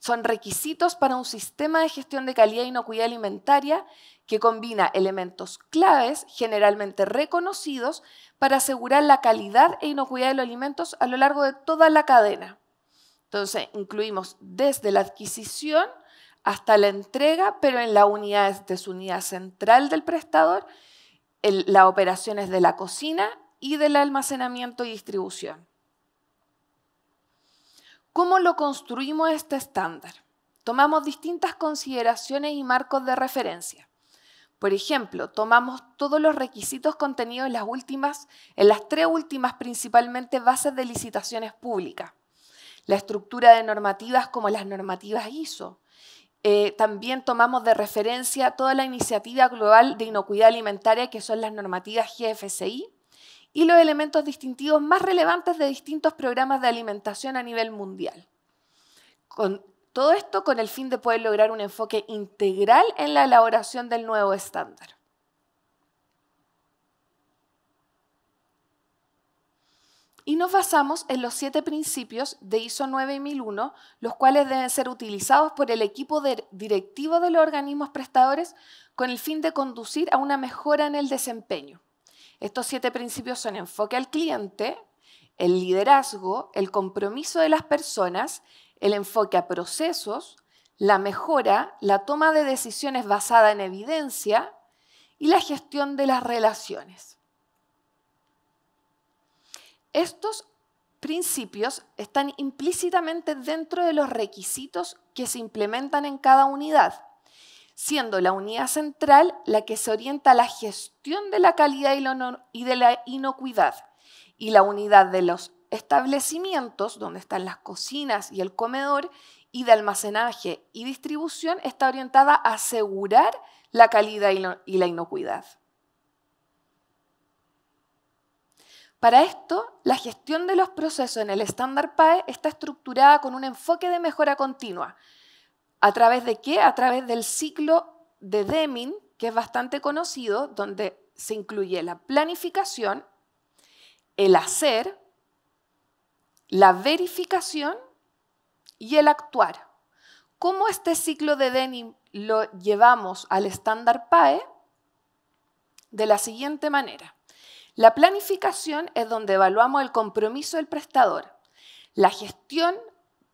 Son requisitos para un sistema de gestión de calidad e inocuidad alimentaria que combina elementos claves generalmente reconocidos para asegurar la calidad e inocuidad de los alimentos a lo largo de toda la cadena. Entonces, incluimos desde la adquisición hasta la entrega, pero en la unidad de su unidad central del prestador, las operaciones de la cocina y del almacenamiento y distribución. ¿Cómo lo construimos este estándar? Tomamos distintas consideraciones y marcos de referencia. Por ejemplo, tomamos todos los requisitos contenidos en las últimas, en las tres últimas principalmente bases de licitaciones públicas. La estructura de normativas como las normativas ISO, eh, también tomamos de referencia toda la iniciativa global de inocuidad alimentaria, que son las normativas GFSI, y los elementos distintivos más relevantes de distintos programas de alimentación a nivel mundial. Con todo esto con el fin de poder lograr un enfoque integral en la elaboración del nuevo estándar. y nos basamos en los siete principios de ISO 9001, los cuales deben ser utilizados por el equipo directivo de los organismos prestadores con el fin de conducir a una mejora en el desempeño. Estos siete principios son enfoque al cliente, el liderazgo, el compromiso de las personas, el enfoque a procesos, la mejora, la toma de decisiones basada en evidencia y la gestión de las relaciones. Estos principios están implícitamente dentro de los requisitos que se implementan en cada unidad, siendo la unidad central la que se orienta a la gestión de la calidad y de la inocuidad, y la unidad de los establecimientos, donde están las cocinas y el comedor, y de almacenaje y distribución, está orientada a asegurar la calidad y la inocuidad. Para esto, la gestión de los procesos en el estándar PAE está estructurada con un enfoque de mejora continua. ¿A través de qué? A través del ciclo de Deming, que es bastante conocido, donde se incluye la planificación, el hacer, la verificación y el actuar. ¿Cómo este ciclo de Deming lo llevamos al estándar PAE? De la siguiente manera. La planificación es donde evaluamos el compromiso del prestador, la gestión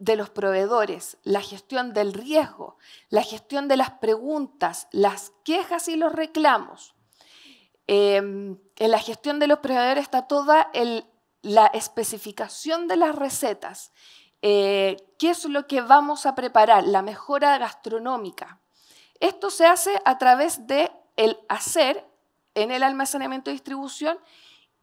de los proveedores, la gestión del riesgo, la gestión de las preguntas, las quejas y los reclamos. Em, en la gestión de los proveedores está toda la especificación de las recetas, eh, qué es lo que vamos a preparar, la mejora gastronómica. Esto se hace a través de el hacer en el almacenamiento y distribución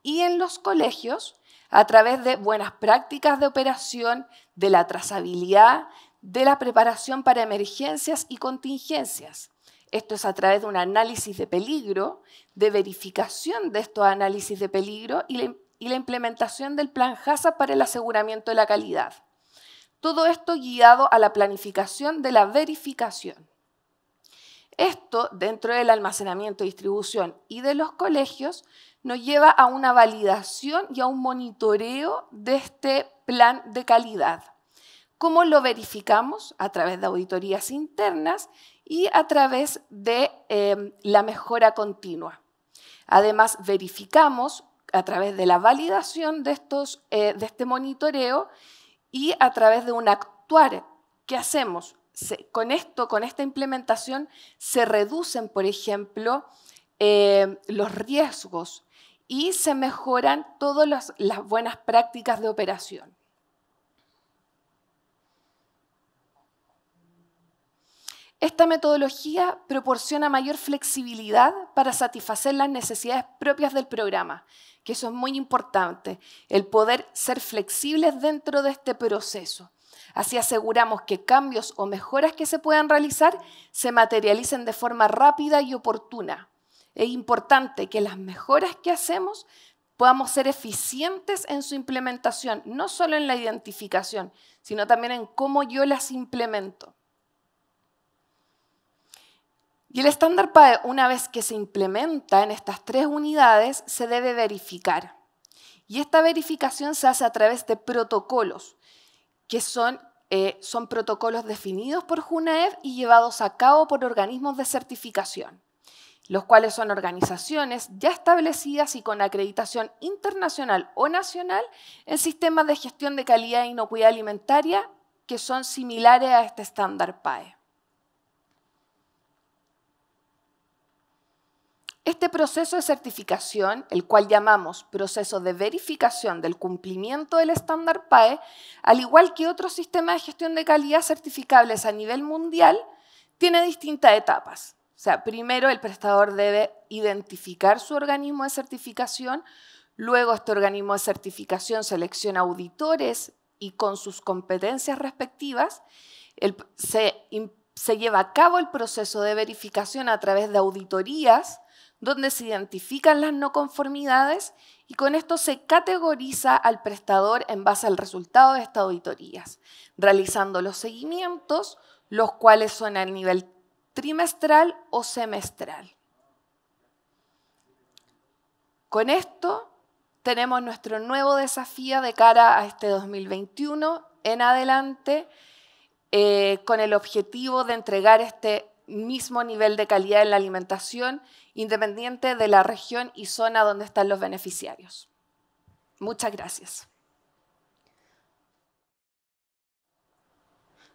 y en los colegios a través de buenas prácticas de operación, de la trazabilidad, de la preparación para emergencias y contingencias. Esto es a través de un análisis de peligro, de verificación de estos análisis de peligro y la, implementación del plan Jasa para el aseguramiento de la calidad. Todo esto guiado a la planificación de la verificación. Esto, dentro del almacenamiento, distribución y de los colegios, nos lleva a una validación y a un monitoreo de este plan de calidad. ¿Cómo lo verificamos? A través de auditorías internas y a través de em, la mejora continua. Además, verificamos a través de la validación de, estos, eh, de este monitoreo y a través de un actuar. ¿Qué hacemos? con esto, con esta implementación, se reducen, por ejemplo, eh, los riesgos y se mejoran todas las buenas prácticas de operación. Esta metodología proporciona mayor flexibilidad para satisfacer las necesidades propias del programa, que eso es muy importante, el poder ser flexibles dentro de este proceso. Así aseguramos que cambios o mejoras que se puedan realizar se materialicen de forma rápida y oportuna. Es importante que las mejoras que hacemos podamos ser eficientes en su implementación, no solo en la identificación, sino también en cómo yo las implemento. Y el estándar PAE, una vez que se implementa en estas tres unidades, se debe verificar. Y esta verificación se hace a través de protocolos, que son, eh, son protocolos definidos por JUNAEV y llevados a cabo por organismos de certificación, los cuales son organizaciones ya establecidas y con acreditación internacional o nacional en sistemas de gestión de calidad e inocuidad alimentaria que son similares a este estándar PAE. Este proceso de certificación, el cual llamamos proceso de verificación del cumplimiento del estándar PAE, al igual que otros sistemas de gestión de calidad certificables a nivel mundial, tiene distintas etapas. O sea, primero el prestador debe identificar su organismo de certificación, luego este organismo de certificación selecciona auditores y con sus competencias respectivas se lleva a cabo el proceso de verificación a través de auditorías donde se identifican las no conformidades y con esto se categoriza al prestador en base al resultado de estas auditorías, realizando los seguimientos, los cuales son a nivel trimestral o semestral. Con esto tenemos nuestro nuevo desafío de cara a este 2021 en adelante, eh, con el objetivo de entregar este mismo nivel de calidad en la alimentación independiente de la región y zona donde están los beneficiarios. Muchas gracias.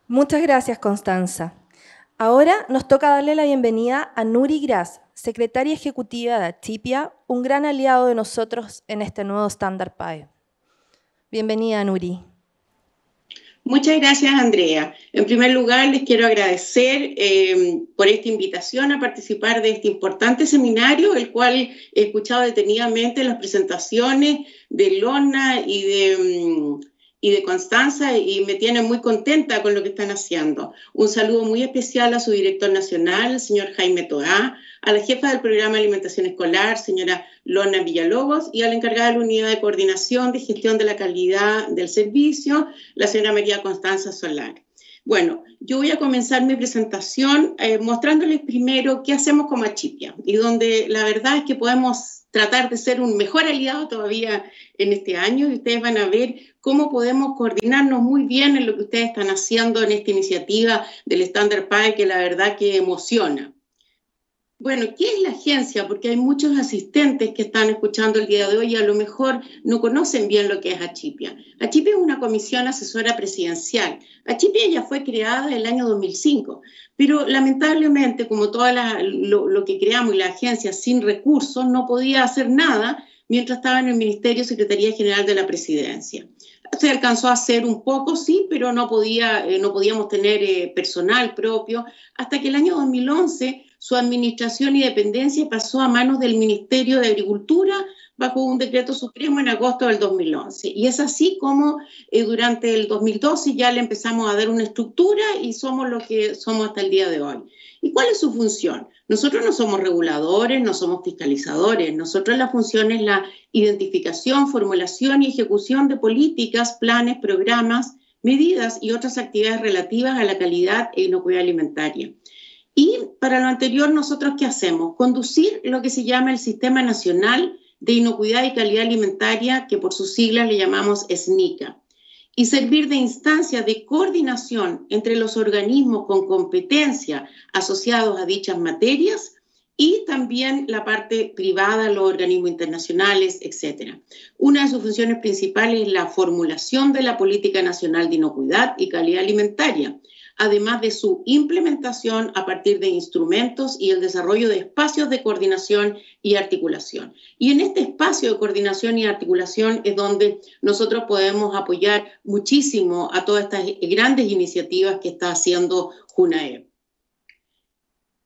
Muchas gracias, Constanza. Ahora nos toca darle la bienvenida a Nuri Gras, secretaria ejecutiva de Atipia, un gran aliado de nosotros en este nuevo estándar PAE. Bienvenida, Nuri.
Muchas gracias, Andrea. En primer lugar, les quiero agradecer eh, por esta invitación a participar de este importante seminario, el cual he escuchado detenidamente las presentaciones de Lona y de mm, y de Constanza y me tiene muy contenta con lo que están haciendo. Un saludo muy especial a su director nacional, el señor Jaime Toá, a la jefa del programa de alimentación escolar, señora Lona Villalobos, y a la encargada de la unidad de coordinación de gestión de la calidad del servicio, la señora María Constanza Solar. Bueno, yo voy a comenzar mi presentación eh, mostrándoles primero qué hacemos con Machipia y donde la verdad es que podemos tratar de ser un mejor aliado todavía en este año y ustedes van a ver cómo podemos coordinarnos muy bien en lo que ustedes están haciendo en esta iniciativa del Standard Pie que la verdad que emociona. Bueno, ¿qué es la agencia? Porque hay muchos asistentes que están escuchando el día de hoy y a lo mejor no conocen bien lo que es Achipia. Achipia es una comisión asesora presidencial. Achipia ya fue creada en el año 2005, pero lamentablemente, como todo lo, que creamos y la agencia sin recursos, no podía hacer nada mientras estaba en el Ministerio Secretaría General de la Presidencia se alcanzó a hacer un poco, sí, pero no, podía, eh, no podíamos tener eh, personal propio, hasta que el año 2011 su administración y dependencia pasó a manos del Ministerio de Agricultura bajo un decreto supremo en agosto del 2011. Y es así como eh, durante el 2012 ya le empezamos a dar una estructura y somos lo que somos hasta el día de hoy. ¿Y cuál es su función? Nosotros no somos reguladores, no somos fiscalizadores. Nosotros la función es la identificación, formulación y ejecución de políticas, planes, programas, medidas y otras actividades relativas a la calidad e inocuidad alimentaria. Y para lo anterior, nosotros qué hacemos? Conducir lo que se llama el Sistema Nacional de Inocuidad y Calidad Alimentaria, que por sus siglas le llamamos SNICA, y servir de instancia de coordinación entre los organismos con competencia asociados a dichas materias y también la parte privada, los organismos internacionales, etc. Una de sus funciones principales es la formulación de la Política Nacional de Inocuidad y Calidad Alimentaria, además de su implementación a partir de instrumentos y el desarrollo de espacios de coordinación y articulación. Y en este espacio de coordinación y articulación es donde nosotros podemos apoyar muchísimo a todas estas grandes iniciativas que está haciendo Junae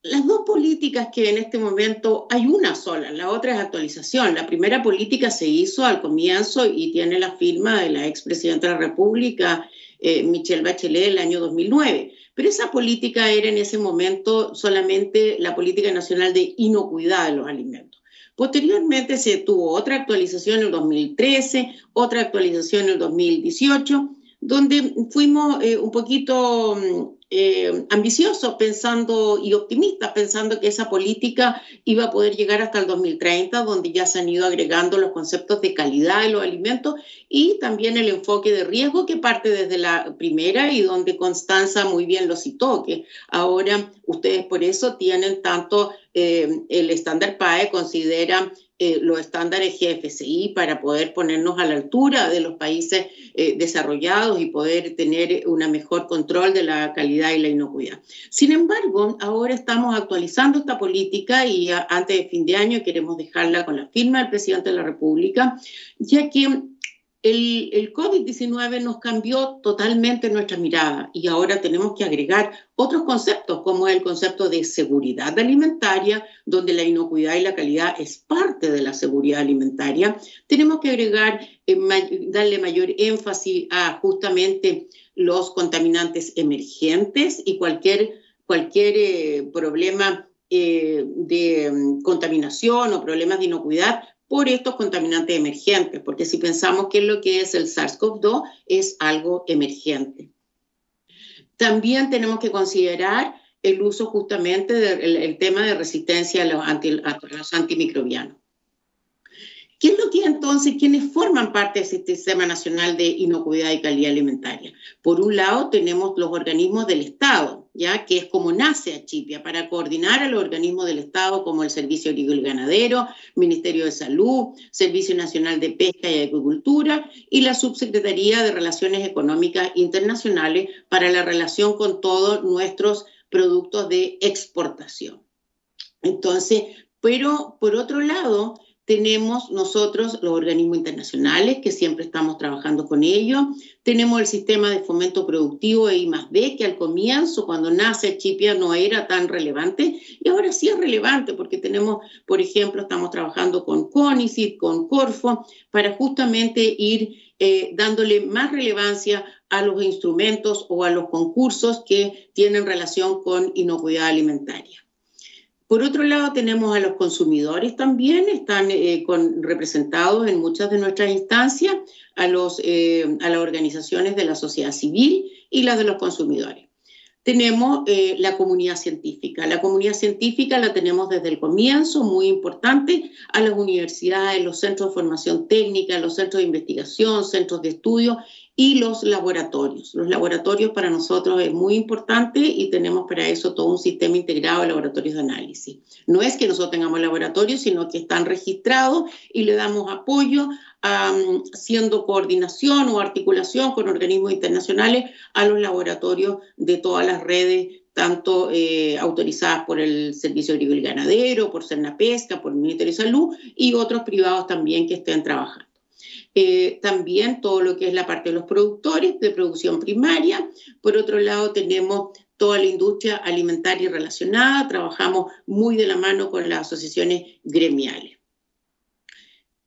Las dos políticas que en este momento hay una sola, la otra es actualización. La primera política se hizo al comienzo y tiene la firma de la expresidenta de la República, eh, Michelle Bachelet el año 2009. Pero esa política era en ese momento solamente la política nacional de inocuidad de los alimentos. Posteriormente se tuvo otra actualización en el 2013, otra actualización en el 2018, donde fuimos eh, un poquito mm, eh, ambicioso pensando y optimista, pensando que esa política iba a poder llegar hasta el 2030, donde ya se han ido agregando los conceptos de calidad de los alimentos y también el enfoque de riesgo que parte desde la primera y donde Constanza muy bien lo citó, que ahora ustedes por eso tienen tanto eh, el estándar PAE, considera. Eh, los estándares GFCI para poder ponernos a la altura de los países eh, desarrollados y poder tener un mejor control de la calidad y la inocuidad. Sin embargo, ahora estamos actualizando esta política y antes de fin de año queremos dejarla con la firma del presidente de la República, ya que el, COVID-19 nos cambió totalmente nuestra mirada y ahora tenemos que agregar otros conceptos, como el concepto de seguridad alimentaria, donde la inocuidad y la calidad es parte de la seguridad alimentaria. Tenemos que agregar, eh, darle mayor énfasis a justamente los contaminantes emergentes y cualquier, cualquier eh, problema eh, de mm, contaminación o problemas de inocuidad por estos contaminantes emergentes, porque si pensamos que lo que es el SARS-CoV-2 es algo emergente. También tenemos que considerar el uso justamente del tema de resistencia a los, antimicrobianos. ¿Qué es lo que entonces, quienes forman parte de del Sistema Nacional de Inocuidad y Calidad Alimentaria? Por un lado, tenemos los organismos del Estado, ya que es como nace Achipia, para coordinar a los organismos del Estado como el Servicio Agrícola y Ganadero, Ministerio de Salud, Servicio Nacional de Pesca y Agricultura y la Subsecretaría de Relaciones Económicas Internacionales para la relación con todos nuestros productos de exportación. Entonces, pero por otro lado, tenemos nosotros los organismos internacionales, que siempre estamos trabajando con ellos, tenemos el sistema de fomento productivo e I+.D., que al comienzo, cuando nace Chipia, no era tan relevante, y ahora sí es relevante, porque tenemos, por ejemplo, estamos trabajando con CONICIT, con CORFO, para justamente ir eh, dándole más relevancia a los instrumentos o a los concursos que tienen relación con inocuidad alimentaria. Por otro lado, tenemos a los consumidores también, están eh, representados en muchas de nuestras instancias, a, los, eh, a las organizaciones de la sociedad civil y las de los consumidores. Tenemos eh, la comunidad científica. La comunidad científica la tenemos desde el comienzo, muy importante, a las universidades, los centros de formación técnica, los centros de investigación, centros de estudio y los laboratorios. Los laboratorios para nosotros es muy importante y tenemos para eso todo un sistema integrado de laboratorios de análisis. No es que nosotros tengamos laboratorios, sino que están registrados y le damos apoyo haciendo coordinación o articulación con organismos internacionales a los laboratorios de todas las redes tanto eh, autorizadas por el Servicio Agrícola y Ganadero, por Cerna Pesca, por el Ministerio de Salud y otros privados también que estén trabajando. Eh, también todo lo que es la parte de los productores de producción primaria. Por otro lado, tenemos toda la industria alimentaria relacionada, trabajamos muy de la mano con las asociaciones gremiales.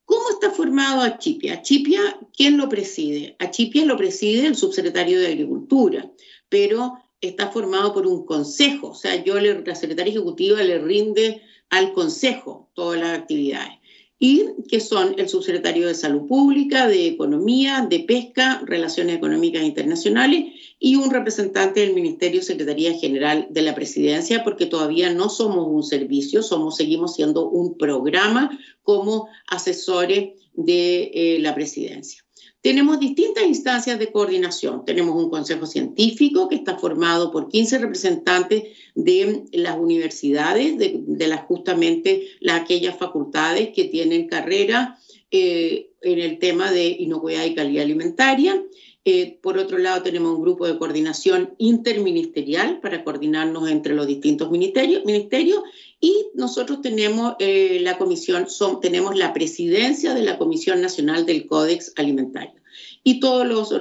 ¿Cómo está formado Achipia? Achipia, ¿quién lo preside? Achipia lo preside el subsecretario de Agricultura, pero está formado por un consejo, o sea, yo, la secretaria ejecutiva, le rinde al consejo todas las actividades y que son el subsecretario de Salud Pública, de Economía, de Pesca, Relaciones Económicas Internacionales y un representante del Ministerio Secretaría General de la Presidencia, porque todavía no somos un servicio, somos, seguimos siendo un programa como asesores de eh, la presidencia tenemos distintas instancias de coordinación. Tenemos un consejo científico que está formado por 15 representantes de las universidades, de, las justamente aquellas facultades que tienen carrera eh, en el tema de inocuidad y calidad alimentaria. Eh, por otro lado, tenemos un grupo de coordinación interministerial para coordinarnos entre los distintos ministerios, ministerios y nosotros tenemos eh, la comisión, tenemos la presidencia de la Comisión Nacional del Códex Alimentario. Y todos los,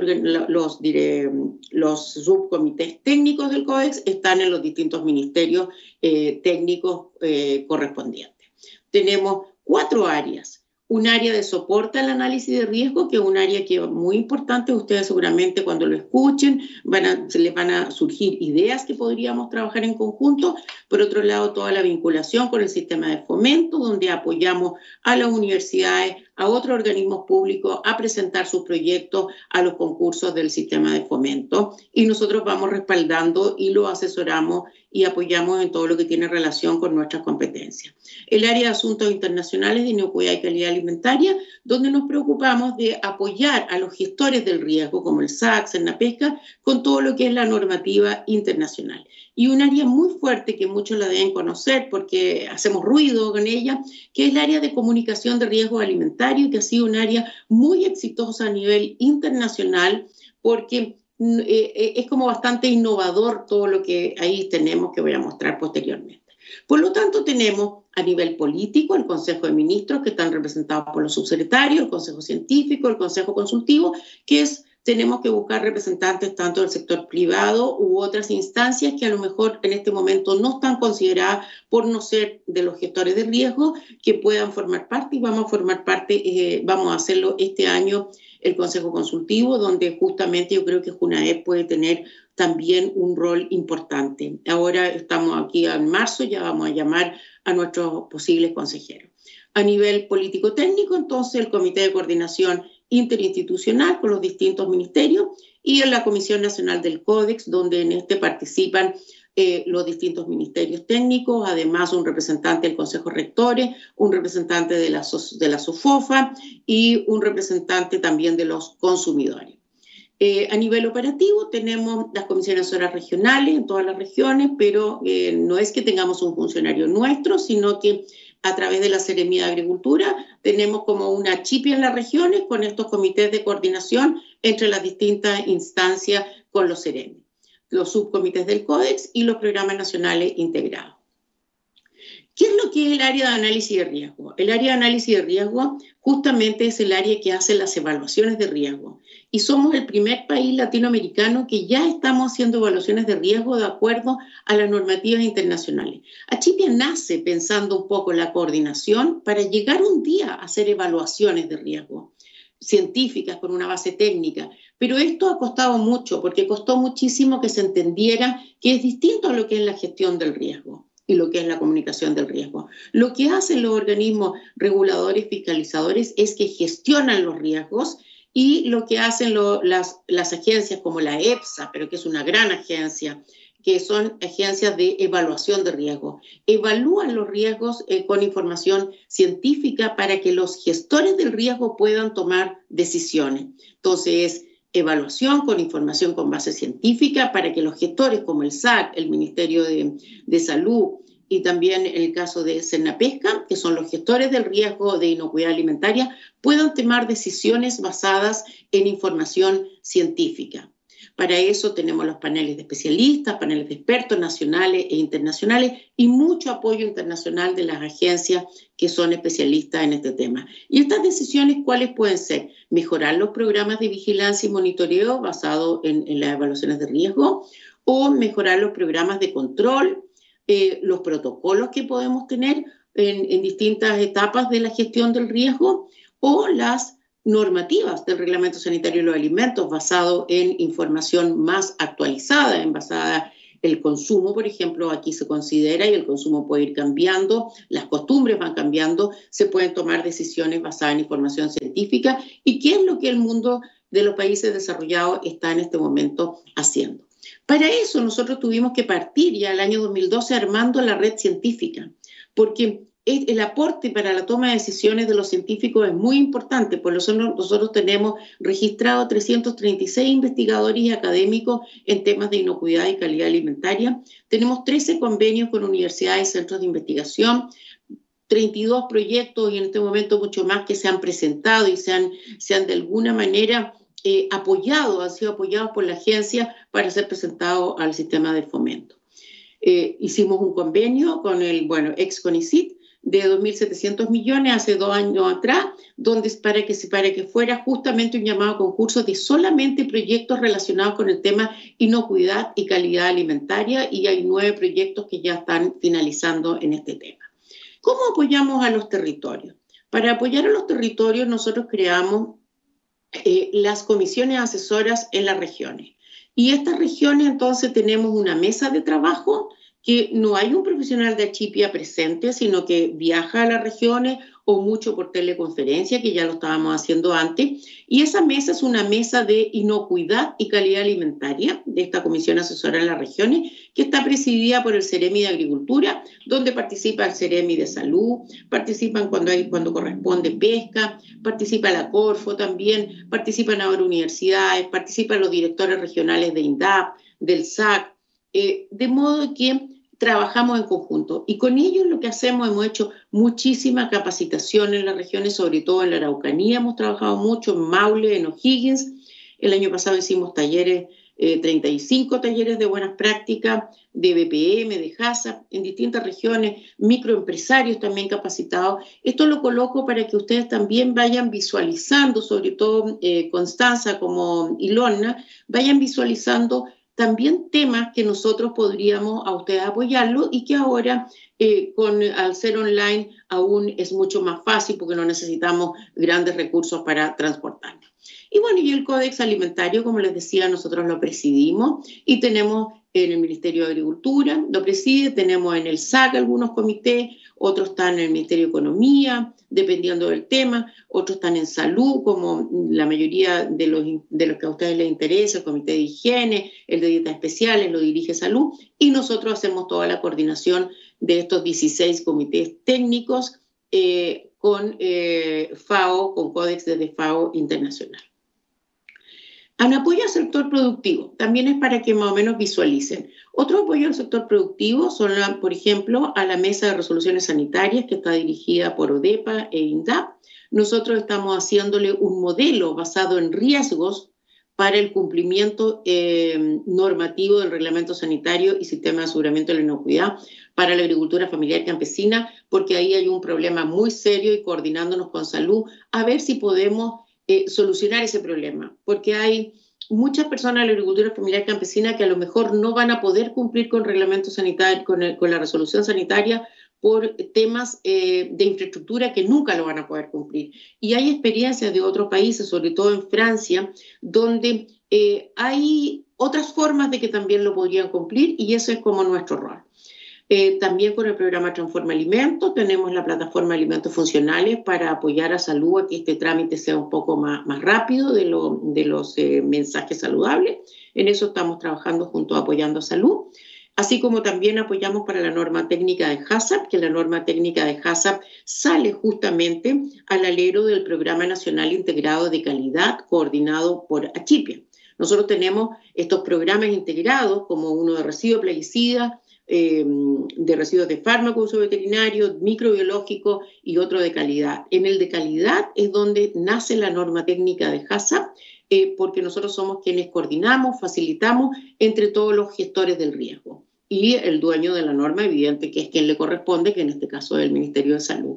los, subcomités técnicos del Códex están en los distintos ministerios eh, técnicos eh, correspondientes. Tenemos cuatro áreas un área de soporte al análisis de riesgo, que es un área que es muy importante. Ustedes seguramente cuando lo escuchen van a, se les van a surgir ideas que podríamos trabajar en conjunto. Por otro lado, toda la vinculación con el sistema de fomento, donde apoyamos a las universidades, a otros organismos públicos a presentar sus proyectos a los concursos del sistema de fomento. Y nosotros vamos respaldando y lo asesoramos y apoyamos en todo lo que tiene relación con nuestras competencias. El área de asuntos internacionales de inocuidad y calidad alimentaria, donde nos preocupamos de apoyar a los gestores del riesgo, como el SACS, en la pesca, con todo lo que es la normativa internacional. Y un área muy fuerte que muchos la deben conocer porque hacemos ruido con ella, que es el área de comunicación de riesgo alimentario, que ha sido un área muy exitosa a nivel internacional porque eh, eh, es como bastante innovador todo lo que ahí tenemos que voy a mostrar posteriormente. Por lo tanto, tenemos a nivel político el Consejo de Ministros, que están representados por los subsecretarios, el Consejo Científico, el Consejo Consultivo, que es, tenemos que buscar representantes tanto del sector privado u otras instancias que a lo mejor en este momento no están consideradas por no ser de los gestores de riesgo, que puedan formar parte y vamos a formar parte, eh, vamos a hacerlo este año el Consejo Consultivo, donde justamente yo creo que Junaed puede tener también un rol importante. Ahora estamos aquí en marzo, ya vamos a llamar a nuestros posibles consejeros. A nivel político-técnico, entonces, el Comité de Coordinación Interinstitucional con los distintos ministerios y en la Comisión Nacional del Códex, donde en este participan eh, los distintos ministerios técnicos, además un representante del Consejo Rectores, un representante de la, de SOFOFA y un representante también de los consumidores. Eh, a nivel operativo tenemos las comisiones horas regionales en todas las regiones, pero eh, no es que tengamos un funcionario nuestro, sino que a través de la Seremía de Agricultura, tenemos como una chipia en las regiones con estos comités de coordinación entre las distintas instancias con los seremi los subcomités del Códex y los programas nacionales integrados. ¿Qué es lo que es el área de análisis de riesgo? El área de análisis de riesgo justamente es el área que hace las evaluaciones de riesgo. Y somos el primer país latinoamericano que ya estamos haciendo evaluaciones de riesgo de acuerdo a las normativas internacionales. Achipia nace pensando un poco la coordinación para llegar un día a hacer evaluaciones de riesgo científicas, con una base técnica. Pero esto ha costado mucho, porque costó muchísimo que se entendiera que es distinto a lo que es la gestión del riesgo y lo que es la comunicación del riesgo. Lo que hacen los organismos reguladores, fiscalizadores, es que gestionan los riesgos y lo que hacen las, las agencias como la EPSA, pero que es una gran agencia, que son agencias de evaluación de riesgo. Evalúan los riesgos eh, con información científica para que los gestores del riesgo puedan tomar decisiones. Entonces, evaluación con información con base científica para que los gestores como el SAC, el Ministerio de, Salud y también el caso de Cernapesca, que son los gestores del riesgo de inocuidad alimentaria, puedan tomar decisiones basadas en información científica. Para eso tenemos los paneles de especialistas, paneles de expertos nacionales e internacionales y mucho apoyo internacional de las agencias que son especialistas en este tema. ¿Y estas decisiones cuáles pueden ser? Mejorar los programas de vigilancia y monitoreo basado en, las evaluaciones de riesgo o mejorar los programas de control, eh, los protocolos que podemos tener en, en distintas etapas de la gestión del riesgo o las normativas del Reglamento Sanitario de los Alimentos basado en información más actualizada, en basada el consumo, por ejemplo, aquí se considera y el consumo puede ir cambiando, las costumbres van cambiando, se pueden tomar decisiones basadas en información científica y qué es lo que el mundo de los países desarrollados está en este momento haciendo. Para eso nosotros tuvimos que partir ya el año 2012 armando la red científica, porque el aporte para la toma de decisiones de los científicos es muy importante, por nosotros tenemos registrado 336 investigadores y académicos en temas de inocuidad y calidad alimentaria. Tenemos 13 convenios con universidades y centros de investigación, 32 proyectos y en este momento mucho más que se han presentado y se han, se han de alguna manera eh, apoyado, han sido apoyados por la agencia para ser presentados al sistema de fomento. Eh, hicimos un convenio con el, bueno, ex CONICIT de 2.700 millones hace dos años atrás, donde para que, para que fuera justamente un llamado concurso de solamente proyectos relacionados con el tema inocuidad y calidad alimentaria, y hay nueve proyectos que ya están finalizando en este tema. ¿Cómo apoyamos a los territorios? Para apoyar a los territorios nosotros creamos eh, las comisiones asesoras en las regiones. Y estas regiones entonces tenemos una mesa de trabajo que no hay un profesional de Achipia presente, sino que viaja a las regiones o mucho por teleconferencia, que ya lo estábamos haciendo antes. Y esa mesa es una mesa de inocuidad y calidad alimentaria de esta Comisión Asesora en las Regiones, que está presidida por el Ceremi de Agricultura, donde participa el Ceremi de Salud, participan cuando, cuando corresponde pesca, participa la Corfo también, participan ahora universidades, participan los directores regionales de INDAP, del SAC, eh, de modo que trabajamos en conjunto. Y con ellos lo que hacemos, hemos hecho muchísima capacitación en las regiones, sobre todo en la Araucanía, hemos trabajado mucho en Maule, en O'Higgins. El año pasado hicimos talleres, 35 eh, talleres de buenas prácticas, de BPM, de HASA, en distintas regiones, microempresarios también capacitados. Esto lo coloco para que ustedes también vayan visualizando, sobre todo eh, Constanza como Ilona, vayan visualizando también temas que nosotros podríamos a ustedes apoyarlo y que ahora eh, con, al ser online aún es mucho más fácil porque no necesitamos grandes recursos para transportarlo Y bueno, y el Códex Alimentario, como les decía, nosotros lo presidimos y tenemos en el Ministerio de Agricultura, lo preside, tenemos en el SAC algunos comités, otros están en el Ministerio de Economía, dependiendo del tema, otros están en salud, como la mayoría de los, que a ustedes les interesa, el comité de higiene, el de dietas especiales, lo dirige salud, y nosotros hacemos toda la coordinación de estos 16 comités técnicos eh, con eh, FAO, con Códex de FAO Internacional. apoyo al sector productivo, también es para que más o menos visualicen. Otro apoyo al sector productivo son, por ejemplo, a la Mesa de Resoluciones Sanitarias que está dirigida por ODEPA e INDAP. Nosotros estamos haciéndole un modelo basado en riesgos para el cumplimiento eh, normativo del reglamento sanitario y sistema de aseguramiento de la inocuidad para la agricultura familiar campesina, porque ahí hay un problema muy serio y coordinándonos con salud, a ver si podemos eh, solucionar ese problema, porque hay muchas personas de la agricultura familiar campesina que a lo mejor no van a poder cumplir con reglamento sanitario, con, la resolución sanitaria por temas eh, de infraestructura que nunca lo van a poder cumplir. Y hay experiencias de otros países, sobre todo en Francia, donde eh, hay otras formas de que también lo podrían cumplir y eso es como nuestro rol. Eh, también con el programa Transforma Alimentos tenemos la plataforma Alimentos Funcionales para apoyar a salud a que este trámite sea un poco más, más rápido de, de los eh, mensajes saludables. En eso estamos trabajando junto a Apoyando Salud. Así como también apoyamos para la norma técnica de HACCP, que la norma técnica de HACCP sale justamente al alero del Programa Nacional Integrado de Calidad coordinado por Achipia. Nosotros tenemos estos programas integrados como uno de residuos plaguicidas, Em, de residuos de fármaco, uso veterinario, microbiológico y otro de calidad. En el de calidad es donde nace la norma técnica de HASA, eh, porque nosotros somos quienes coordinamos, facilitamos entre todos los gestores del riesgo y el dueño de la norma, evidente, que es quien le corresponde, que en este caso es el Ministerio de Salud.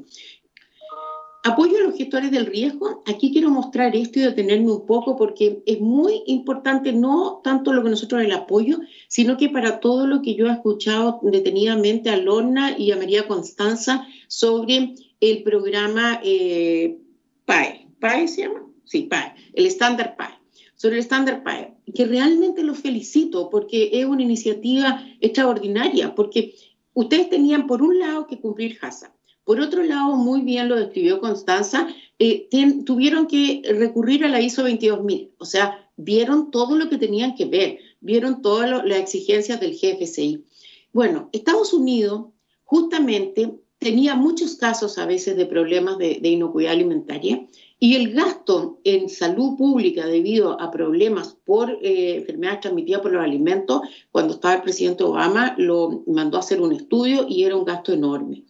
Apoyo a los gestores del riesgo. Aquí quiero mostrar esto y detenerme un poco porque es muy importante no tanto lo que nosotros el apoyo, sino que para todo lo que yo he escuchado detenidamente a Lorna y a María Constanza sobre el programa eh, PAE. ¿PAE se llama? Sí, PAE, el estándar PAE sobre el estándar PAE, que realmente los felicito porque es una iniciativa extraordinaria, porque ustedes tenían por un lado que cumplir HASA, por otro lado, muy bien lo describió Constanza, eh, tuvieron que recurrir a la ISO 22000, o sea, vieron todo lo que tenían que ver, vieron todas las exigencias del GFCI. Bueno, Estados Unidos justamente tenía muchos casos a veces de problemas de, inocuidad alimentaria y el gasto en salud pública debido a problemas por eh, enfermedades transmitidas por los alimentos, cuando estaba el presidente Obama, lo mandó a hacer un estudio y era un gasto enorme.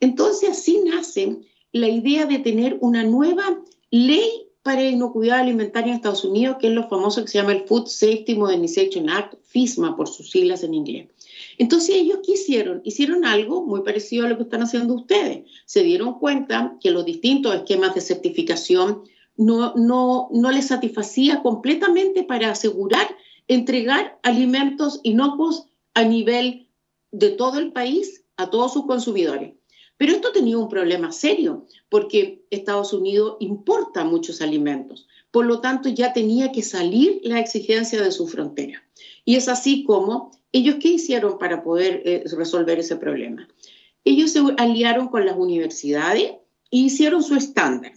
Entonces así nace la idea de tener una nueva ley para inocuidad alimentaria en Estados Unidos, que es lo famoso que se llama el Food Safety Modernization Act, FISMA por sus siglas en inglés. Entonces ellos qué hicieron? Hicieron algo muy parecido a lo que están haciendo ustedes. Se dieron cuenta que los distintos esquemas de certificación no, no, no les satisfacía completamente para asegurar entregar alimentos inocuos a nivel de todo el país a todos sus consumidores. Pero esto tenía un problema serio, porque Estados Unidos importa muchos alimentos, por lo tanto ya tenía que salir la exigencia de su frontera. Y es así como ellos, ¿qué hicieron para poder eh, resolver ese problema? Ellos se aliaron con las universidades e hicieron su estándar,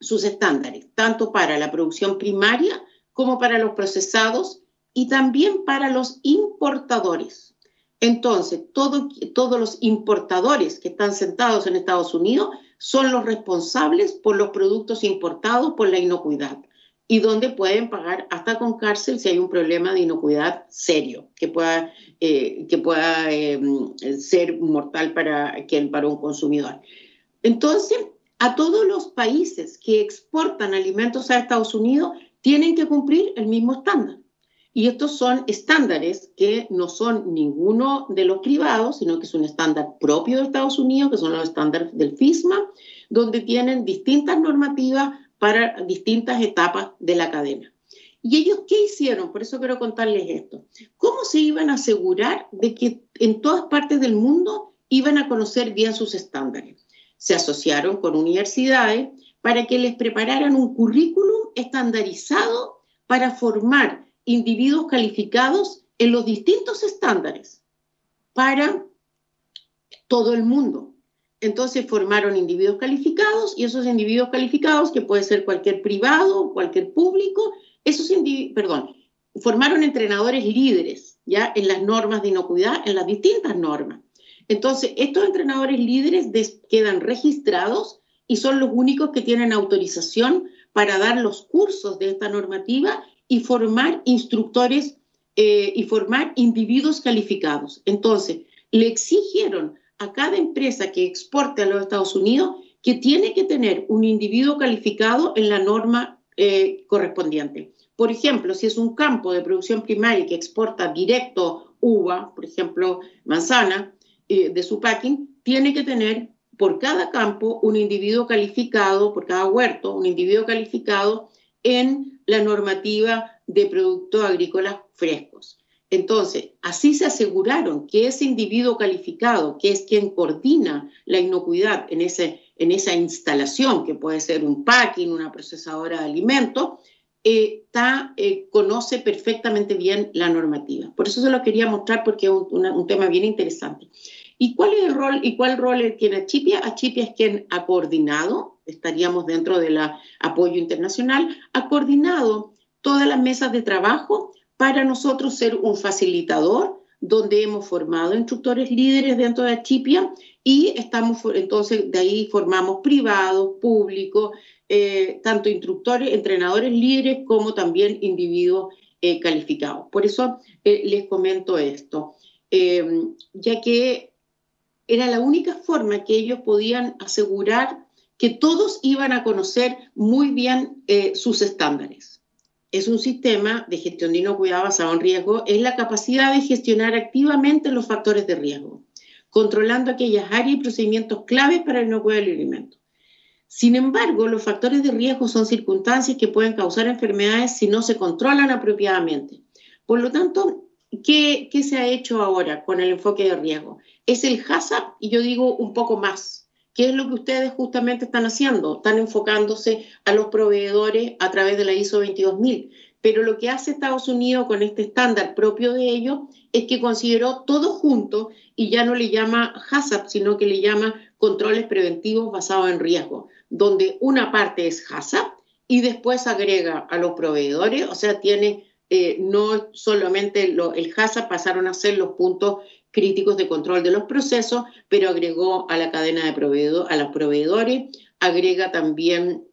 sus estándares, tanto para la producción primaria como para los procesados y también para los importadores. Entonces, todos los importadores que están sentados en Estados Unidos son los responsables por los productos importados por la inocuidad y donde pueden pagar hasta con cárcel si hay un problema de inocuidad serio que pueda, eh, que pueda eh, ser mortal para, para un consumidor. Entonces, a todos los países que exportan alimentos a Estados Unidos tienen que cumplir el mismo estándar. Y estos son estándares que no son ninguno de los privados, sino que es un estándar propio de Estados Unidos, que son los estándares del FISMA, donde tienen distintas normativas para distintas etapas de la cadena. ¿Y ellos qué hicieron? Por eso quiero contarles esto. ¿Cómo se iban a asegurar de que en todas partes del mundo iban a conocer bien sus estándares? Se asociaron con universidades para que les prepararan un currículum estandarizado para formar individuos calificados en los distintos estándares para todo el mundo. Entonces formaron individuos calificados y esos individuos calificados, que puede ser cualquier privado, cualquier público, esos perdón, formaron entrenadores líderes, ya en las normas de inocuidad, en las distintas normas. Entonces, estos entrenadores líderes quedan registrados y son los únicos que tienen autorización para dar los cursos de esta normativa y formar instructores eh, y formar individuos calificados. Entonces, le exigieron a cada empresa que exporte a los Estados Unidos que tiene que tener un individuo calificado en la norma eh, correspondiente. Por ejemplo, si es un campo de producción primaria que exporta directo uva, por ejemplo, manzana, eh, de su packing, tiene que tener por cada campo un individuo calificado, por cada huerto, un individuo calificado en la normativa de productos agrícolas frescos. Entonces, así se aseguraron que ese individuo calificado, que es quien coordina la inocuidad en, ese, en esa instalación, que puede ser un packing, una procesadora de alimentos, eh, eh, conoce perfectamente bien la normativa. Por eso se lo quería mostrar porque es un, tema bien interesante. ¿Y cuál es el rol y cuál rol tiene Achipia? Achipia es quien ha coordinado estaríamos dentro del apoyo internacional, ha coordinado todas las mesas de trabajo para nosotros ser un facilitador donde hemos formado instructores líderes dentro de Chipia y estamos, entonces, de ahí formamos privados, públicos, eh, tanto instructores, entrenadores líderes como también individuos eh, calificados. Por eso eh, les comento esto, ya que era la única forma que ellos podían asegurar que todos iban a conocer muy bien eh, sus estándares. Es un sistema de gestión de inocuidad basado en riesgo, es la capacidad de gestionar activamente los factores de riesgo, controlando aquellas áreas y procedimientos claves para el inocuidad del alimento. Sin embargo, los factores de riesgo son circunstancias que pueden causar enfermedades si no se controlan apropiadamente. Por lo tanto, ¿qué, se ha hecho ahora con el enfoque de riesgo? Es el HACCP y yo digo un poco más ¿Qué es lo que ustedes justamente están haciendo. Están enfocándose a los proveedores a través de la ISO 22000. Pero lo que hace Estados Unidos con este estándar propio de ellos es que consideró todo junto y ya no le llama HACCP, sino que le llama controles preventivos basados en riesgo, donde una parte es HACCP y después agrega a los proveedores, o sea, tiene eh, no solamente el HACCP, pasaron a ser los puntos críticos de control de los procesos, pero agregó a la cadena de proveedor, a los proveedores, agrega también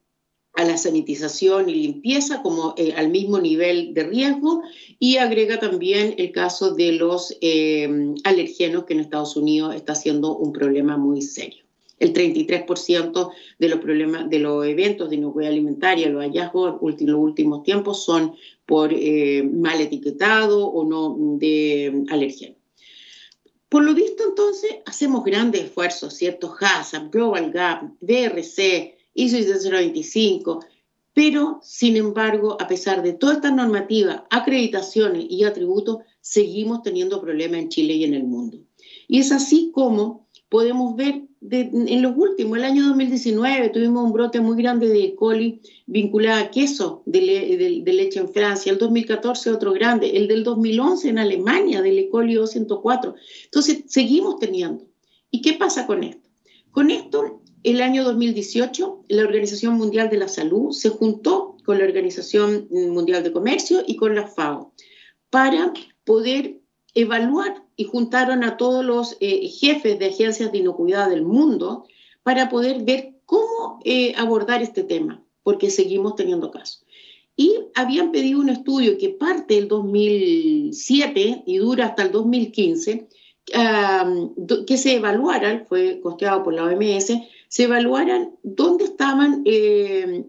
a la sanitización y limpieza como eh, al mismo nivel de riesgo y agrega también el caso de los eh, alergenos que en Estados Unidos está siendo un problema muy serio. El 33% de los problemas de los eventos de inocuidad alimentaria, los hallazgos en los últimos tiempos son por eh, mal etiquetado o no de alergenos. Por lo visto, entonces, hacemos grandes esfuerzos, ¿cierto? HASA, Global Gap, BRC, ISO 195, pero, sin embargo, a pesar de todas estas normativas, acreditaciones y atributos, seguimos teniendo problemas en Chile y en el mundo. Y es así como podemos ver en los últimos, el año 2019, tuvimos un brote muy grande de E. coli vinculado a queso de, de, leche en Francia, el 2014 otro grande, el del 2011 en Alemania, del E. coli 204. Entonces, seguimos teniendo. ¿Y qué pasa con esto? Con esto, el año 2018, la Organización Mundial de la Salud se juntó con la Organización Mundial de Comercio y con la FAO para poder evaluar y juntaron a todos los eh, jefes de agencias de inocuidad del mundo para poder ver cómo eh, abordar este tema, porque seguimos teniendo casos. Y habían pedido un estudio que parte del 2007 y dura hasta el 2015, que se evaluaran, fue costeado por la OMS, se evaluaran dónde estaban em,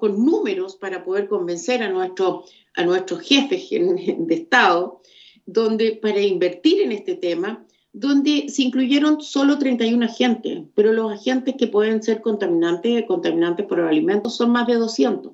con números para poder convencer a, nuestro, a nuestros jefes de Estado donde para invertir en este tema, donde se incluyeron solo 31 agentes, pero los agentes que pueden ser contaminantes, contaminantes por alimentos, son más de 200.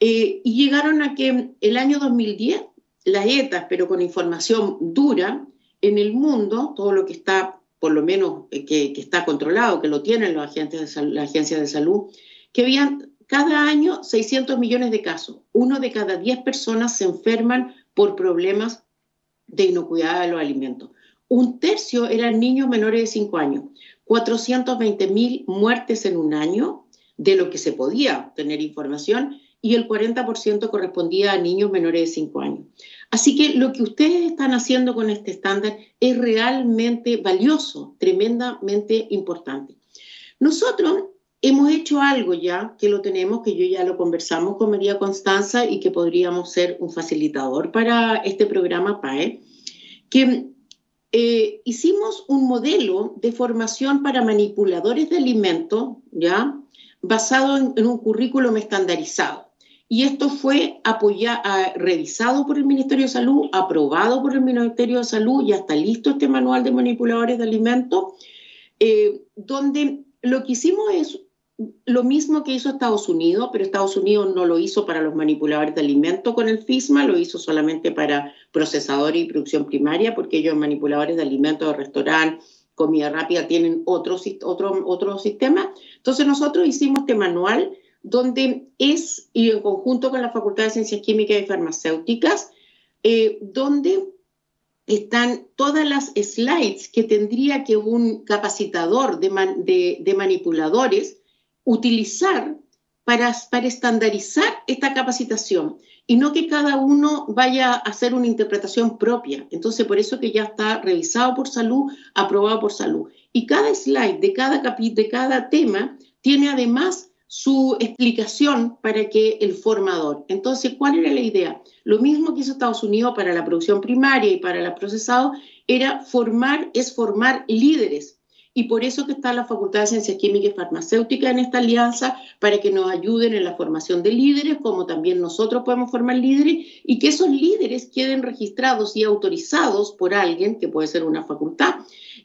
Eh, y llegaron a que el año 2010, las ETAs, pero con información dura, en el mundo, todo lo que está, por lo menos, eh, que, está controlado, que lo tienen los agentes de las agencias de salud, que habían cada año 600 millones de casos. Uno de cada 10 personas se enferman por problemas de inocuidad de los alimentos. Un tercio eran niños menores de 5 años. 420 mil muertes en un año de lo que se podía tener información y el 40% correspondía a niños menores de 5 años. Así que lo que ustedes están haciendo con este estándar es realmente valioso, tremendamente importante. Nosotros hemos hecho algo ya, que lo tenemos, que yo ya lo conversamos con María Constanza y que podríamos ser un facilitador para este programa PAE, que eh, hicimos un modelo de formación para manipuladores de alimentos, ¿ya? Basado en, un currículum estandarizado. Y esto fue apoyado, revisado por el Ministerio de Salud, aprobado por el Ministerio de Salud, ya está listo este manual de manipuladores de alimentos, eh, donde lo que hicimos es lo mismo que hizo Estados Unidos, pero Estados Unidos no lo hizo para los manipuladores de alimento con el FISMA, lo hizo solamente para procesadores y producción primaria, porque ellos manipuladores de alimentos, de restaurante, comida rápida, tienen otro, otro, otro sistema. Entonces nosotros hicimos este manual donde es, y en conjunto con la Facultad de Ciencias Químicas y Farmacéuticas, eh, donde están todas las slides que tendría que un capacitador de, de manipuladores utilizar para, para estandarizar esta capacitación y no que cada uno vaya a hacer una interpretación propia. Entonces, por eso que ya está revisado por salud, aprobado por salud. Y cada slide de cada, de cada tema tiene además su explicación para que el formador. Entonces, ¿cuál era la idea? Lo mismo que hizo Estados Unidos para la producción primaria y para la procesado, era formar, es formar líderes y por eso que está la Facultad de Ciencias Químicas y Farmacéuticas en esta alianza, para que nos ayuden en la formación de líderes, como también nosotros podemos formar líderes, y que esos líderes queden registrados y autorizados por alguien, que puede ser una facultad,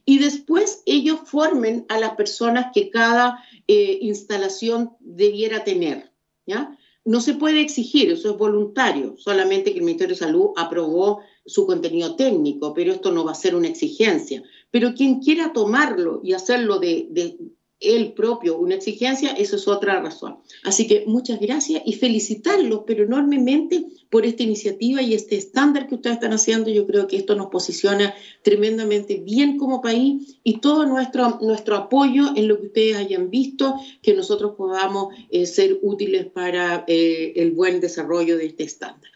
y después ellos formen a las personas que cada eh, instalación debiera tener, ¿ya? No se puede exigir, eso es voluntario, solamente que el Ministerio de Salud aprobó su contenido técnico, pero esto no va a ser una exigencia. Pero quien quiera tomarlo y hacerlo de, él propio una exigencia, eso es otra razón. Así que muchas gracias y felicitarlos, pero enormemente por esta iniciativa y este estándar que ustedes están haciendo. Yo creo que esto nos posiciona tremendamente bien como país y todo nuestro, nuestro apoyo en lo que ustedes hayan visto, que nosotros podamos eh, ser útiles para eh, el buen desarrollo de este estándar.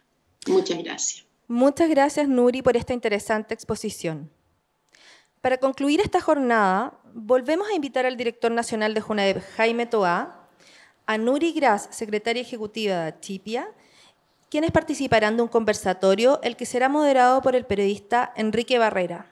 Muchas gracias.
Muchas gracias, Nuri, por esta interesante exposición. Para concluir esta jornada, volvemos a invitar al director nacional de Junaeb, Jaime Toa, a Nuri Gras, secretaria ejecutiva de Chipia, quienes participarán de un conversatorio, el que será moderado por el periodista Enrique Barrera.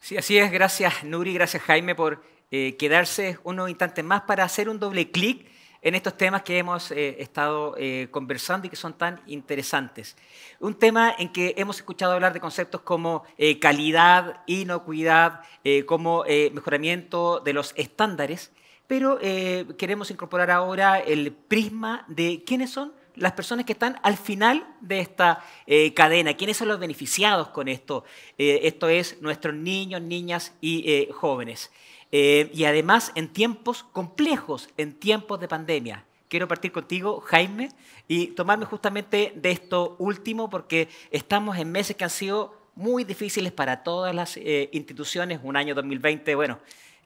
Sí, así es. Gracias, Nuri. Gracias, Jaime, por eh, quedarse unos instantes más para hacer un doble clic en estos temas que hemos eh, estado eh, conversando y que son tan interesantes. Un tema en que hemos escuchado hablar de conceptos como eh, calidad, inocuidad, como mejoramiento de los estándares, pero queremos incorporar ahora el prisma de quiénes son las personas que están al final de esta cadena, quiénes son los beneficiados con esto. esto es nuestros niños, niñas y jóvenes. Eh, y además en tiempos complejos, en tiempos de pandemia. Quiero partir contigo, Jaime, y tomarme justamente de esto último, porque estamos en meses que han sido muy difíciles para todas las eh, instituciones, un año 2020, bueno,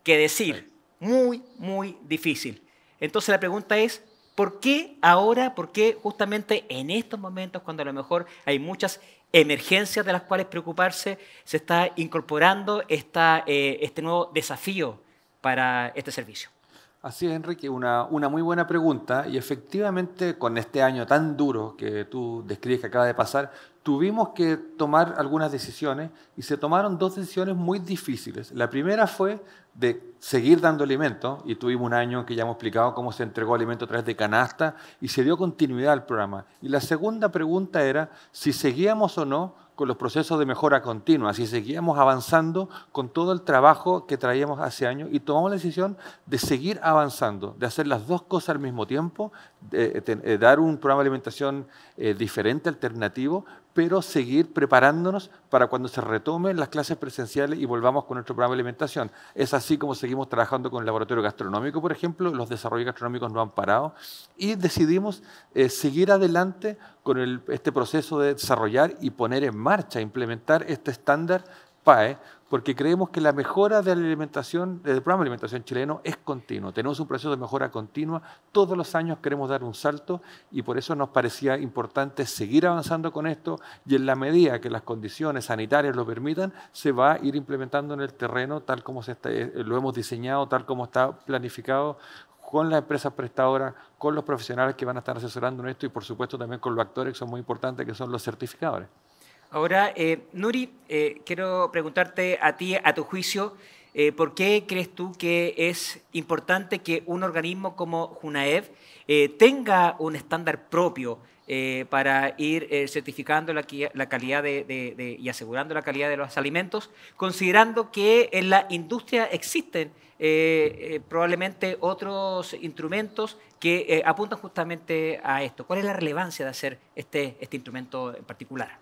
qué decir, muy, muy difícil. Entonces la pregunta es, ¿Por qué ahora? ¿Por qué justamente en estos momentos, cuando a lo mejor hay muchas emergencias de las cuales preocuparse, se está incorporando eh, este nuevo desafío para este
servicio? Así es, Enrique, una, una, muy buena pregunta. Y efectivamente, con este año tan duro que tú describes que acaba de pasar, tuvimos que tomar algunas decisiones y se tomaron dos decisiones muy difíciles. La primera fue de seguir dando alimento y tuvimos un año que ya hemos explicado cómo se entregó alimento a través de canasta y se dio continuidad al programa. Y la segunda pregunta era si seguíamos o no con los procesos de mejora continua, si seguíamos avanzando con todo el trabajo que traíamos hace años y tomamos la decisión de seguir avanzando, de hacer las dos cosas al mismo tiempo, de, eh, eh, dar un programa de alimentación eh, diferente, alternativo, pero seguir preparándonos para cuando se retomen las clases presenciales y volvamos con nuestro programa de alimentación. Es así como seguimos trabajando con el laboratorio gastronómico, por ejemplo, los desarrollos gastronómicos no han parado y decidimos eh, seguir adelante con este proceso de desarrollar y poner en marcha, implementar este estándar PAE porque creemos que la mejora de la alimentación, del programa de alimentación chileno es continua, Tenemos un proceso de mejora continua. Todos los años queremos dar un salto y por eso nos parecía importante seguir avanzando con esto y en la medida que las condiciones sanitarias lo permitan, se va a ir implementando en el terreno tal como se eh, lo hemos diseñado, tal como está planificado con las empresas prestadoras, con los profesionales que van a estar asesorando en esto y por supuesto también con los actores que son muy importantes, que son los certificadores.
Ahora, eh, Nuri, eh, quiero preguntarte a ti, a tu juicio, eh, ¿por qué crees tú que es importante que un organismo como JUNAEV tenga un estándar propio para ir certificando la, calidad y asegurando la calidad de los alimentos, considerando que en la industria existen probablemente otros instrumentos que apuntan justamente a esto? ¿Cuál es la relevancia de hacer este, este instrumento en particular?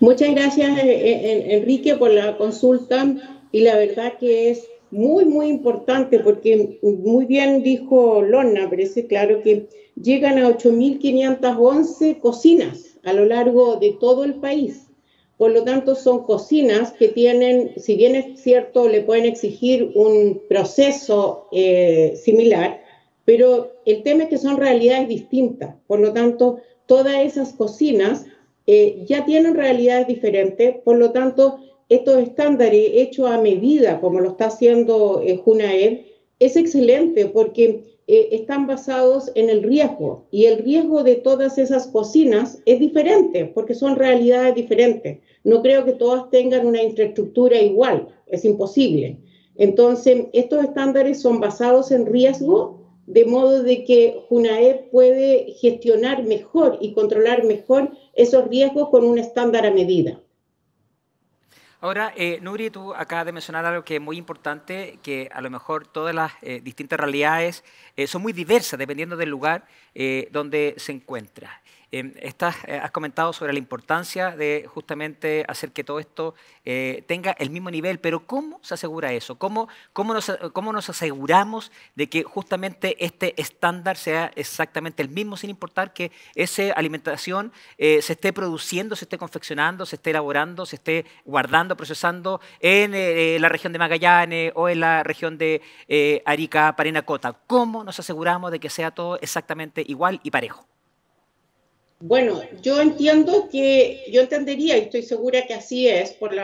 Muchas gracias, eh, eh, Enrique, por la consulta y la verdad que es muy, muy importante porque muy bien dijo Lona, parece claro que llegan a 8.511 cocinas a lo largo de todo el país. Por lo tanto, son cocinas que tienen, si bien es cierto, le pueden exigir un proceso eh, similar, pero el tema es que son realidades distintas. Por lo tanto, todas esas cocinas eh, ya tienen realidades diferentes, por lo tanto, estos estándares hechos a medida, como lo está haciendo eh, Junael, es excelente porque eh, están basados en el riesgo y el riesgo de todas esas cocinas es diferente porque son realidades diferentes. No creo que todas tengan una infraestructura igual, es imposible. Entonces, estos estándares son basados en riesgo de modo de que Junae puede gestionar mejor y controlar mejor esos riesgos con un estándar a medida.
Ahora, eh, Nuri, tú acabas de mencionar algo que es muy importante, que a lo mejor todas las eh, distintas realidades eh, son muy diversas dependiendo del lugar donde se encuentra. Eh, estás, eh, has comentado sobre la importancia de justamente hacer que todo esto eh, tenga el mismo nivel, pero ¿cómo se asegura eso? ¿Cómo, cómo, nos, ¿Cómo nos aseguramos de que justamente este estándar sea exactamente el mismo, sin importar que esa alimentación se esté produciendo, se esté confeccionando, se esté elaborando, se esté guardando, procesando en la región de Magallanes o en la región de Arica, Parinacota? ¿Cómo nos aseguramos de que sea todo exactamente igual y parejo?
Bueno, yo entiendo que, yo entendería, y estoy segura que así es, por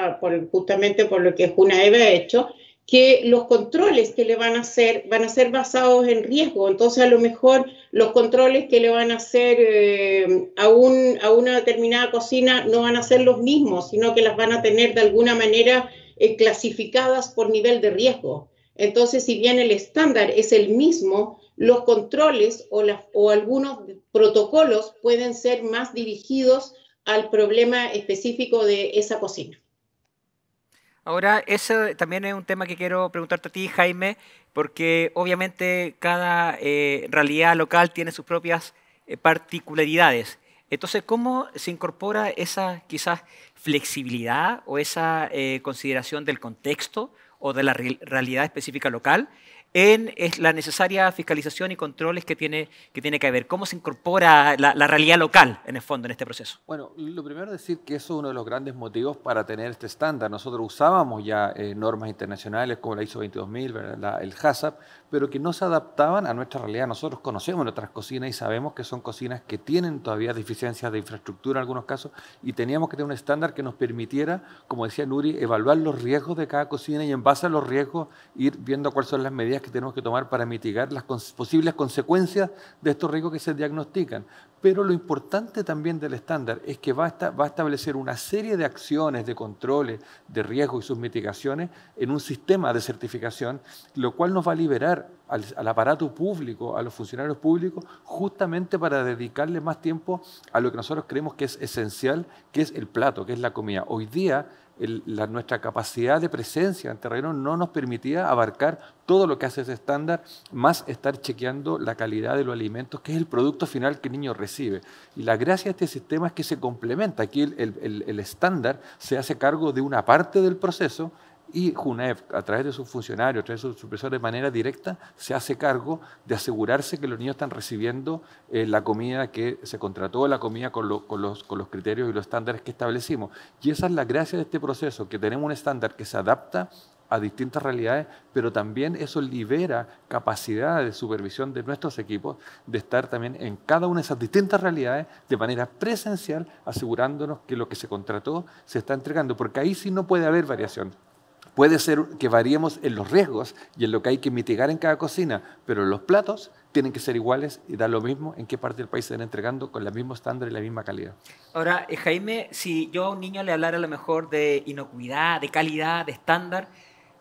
justamente por lo que Eva ha hecho, que los controles que le van a hacer van a ser basados en riesgo. Entonces, a lo mejor los controles que le van a hacer eh, a, una determinada cocina no van a ser los mismos, sino que las van a tener de alguna manera eh, clasificadas por nivel de riesgo. Entonces, si bien el estándar es el mismo, los controles o, algunos protocolos pueden ser más dirigidos al problema específico de esa cocina.
Ahora, eso también es un tema que quiero preguntarte a ti, Jaime, porque obviamente cada eh, realidad local tiene sus propias eh, particularidades. Entonces, ¿cómo se incorpora esa quizás flexibilidad o esa eh, consideración del contexto o de la realidad específica local en la necesaria fiscalización y controles que tiene que, tiene que haber? ¿Cómo se incorpora la, realidad local,
en el fondo, en este proceso? Bueno, lo primero es decir que eso es uno de los grandes motivos para tener este estándar. Nosotros usábamos ya eh, normas internacionales como la ISO 22000, el HACCP, pero que no se adaptaban a nuestra realidad. Nosotros conocemos nuestras cocinas y sabemos que son cocinas que tienen todavía deficiencias de infraestructura en algunos casos y teníamos que tener un estándar que nos permitiera, como decía Nuri, evaluar los riesgos de cada cocina y en base a los riesgos ir viendo cuáles son las medidas que tenemos que tomar para mitigar las posibles consecuencias de estos riesgos que se diagnostican. Pero lo importante también del estándar es que va a, establecer una serie de acciones, de controles, de riesgo y sus mitigaciones en un sistema de certificación, lo cual nos va a liberar al, al, aparato público, a los funcionarios públicos, justamente para dedicarle más tiempo a lo que nosotros creemos que es esencial, que es el plato, que es la comida. Hoy día nuestra capacidad de presencia en terreno no nos permitía abarcar todo lo que hace ese estándar, más estar chequeando la calidad de los alimentos, que es el producto final que el niño recibe. Y la gracia de este sistema es que se complementa. Aquí el estándar se hace cargo de una parte del proceso y Junef, a través de sus funcionarios, a través de sus supervisores, de manera directa, se hace cargo de asegurarse que los niños están recibiendo eh, la comida que se contrató, la comida con, los, con los criterios y los estándares que establecimos. Y esa es la gracia de este proceso, que tenemos un estándar que se adapta a distintas realidades, pero también eso libera capacidad de supervisión de nuestros equipos de estar también en cada una de esas distintas realidades de manera presencial, asegurándonos que lo que se contrató se está entregando, porque ahí sí no puede haber variación. Puede ser que variemos en los riesgos y en lo que hay que mitigar en cada cocina, pero los platos tienen que ser iguales y da lo mismo en qué parte del país se están entregando con el mismo estándar y la misma calidad.
Ahora, eh, Jaime, si yo a un niño le hablara a lo mejor de inocuidad, de calidad, de estándar,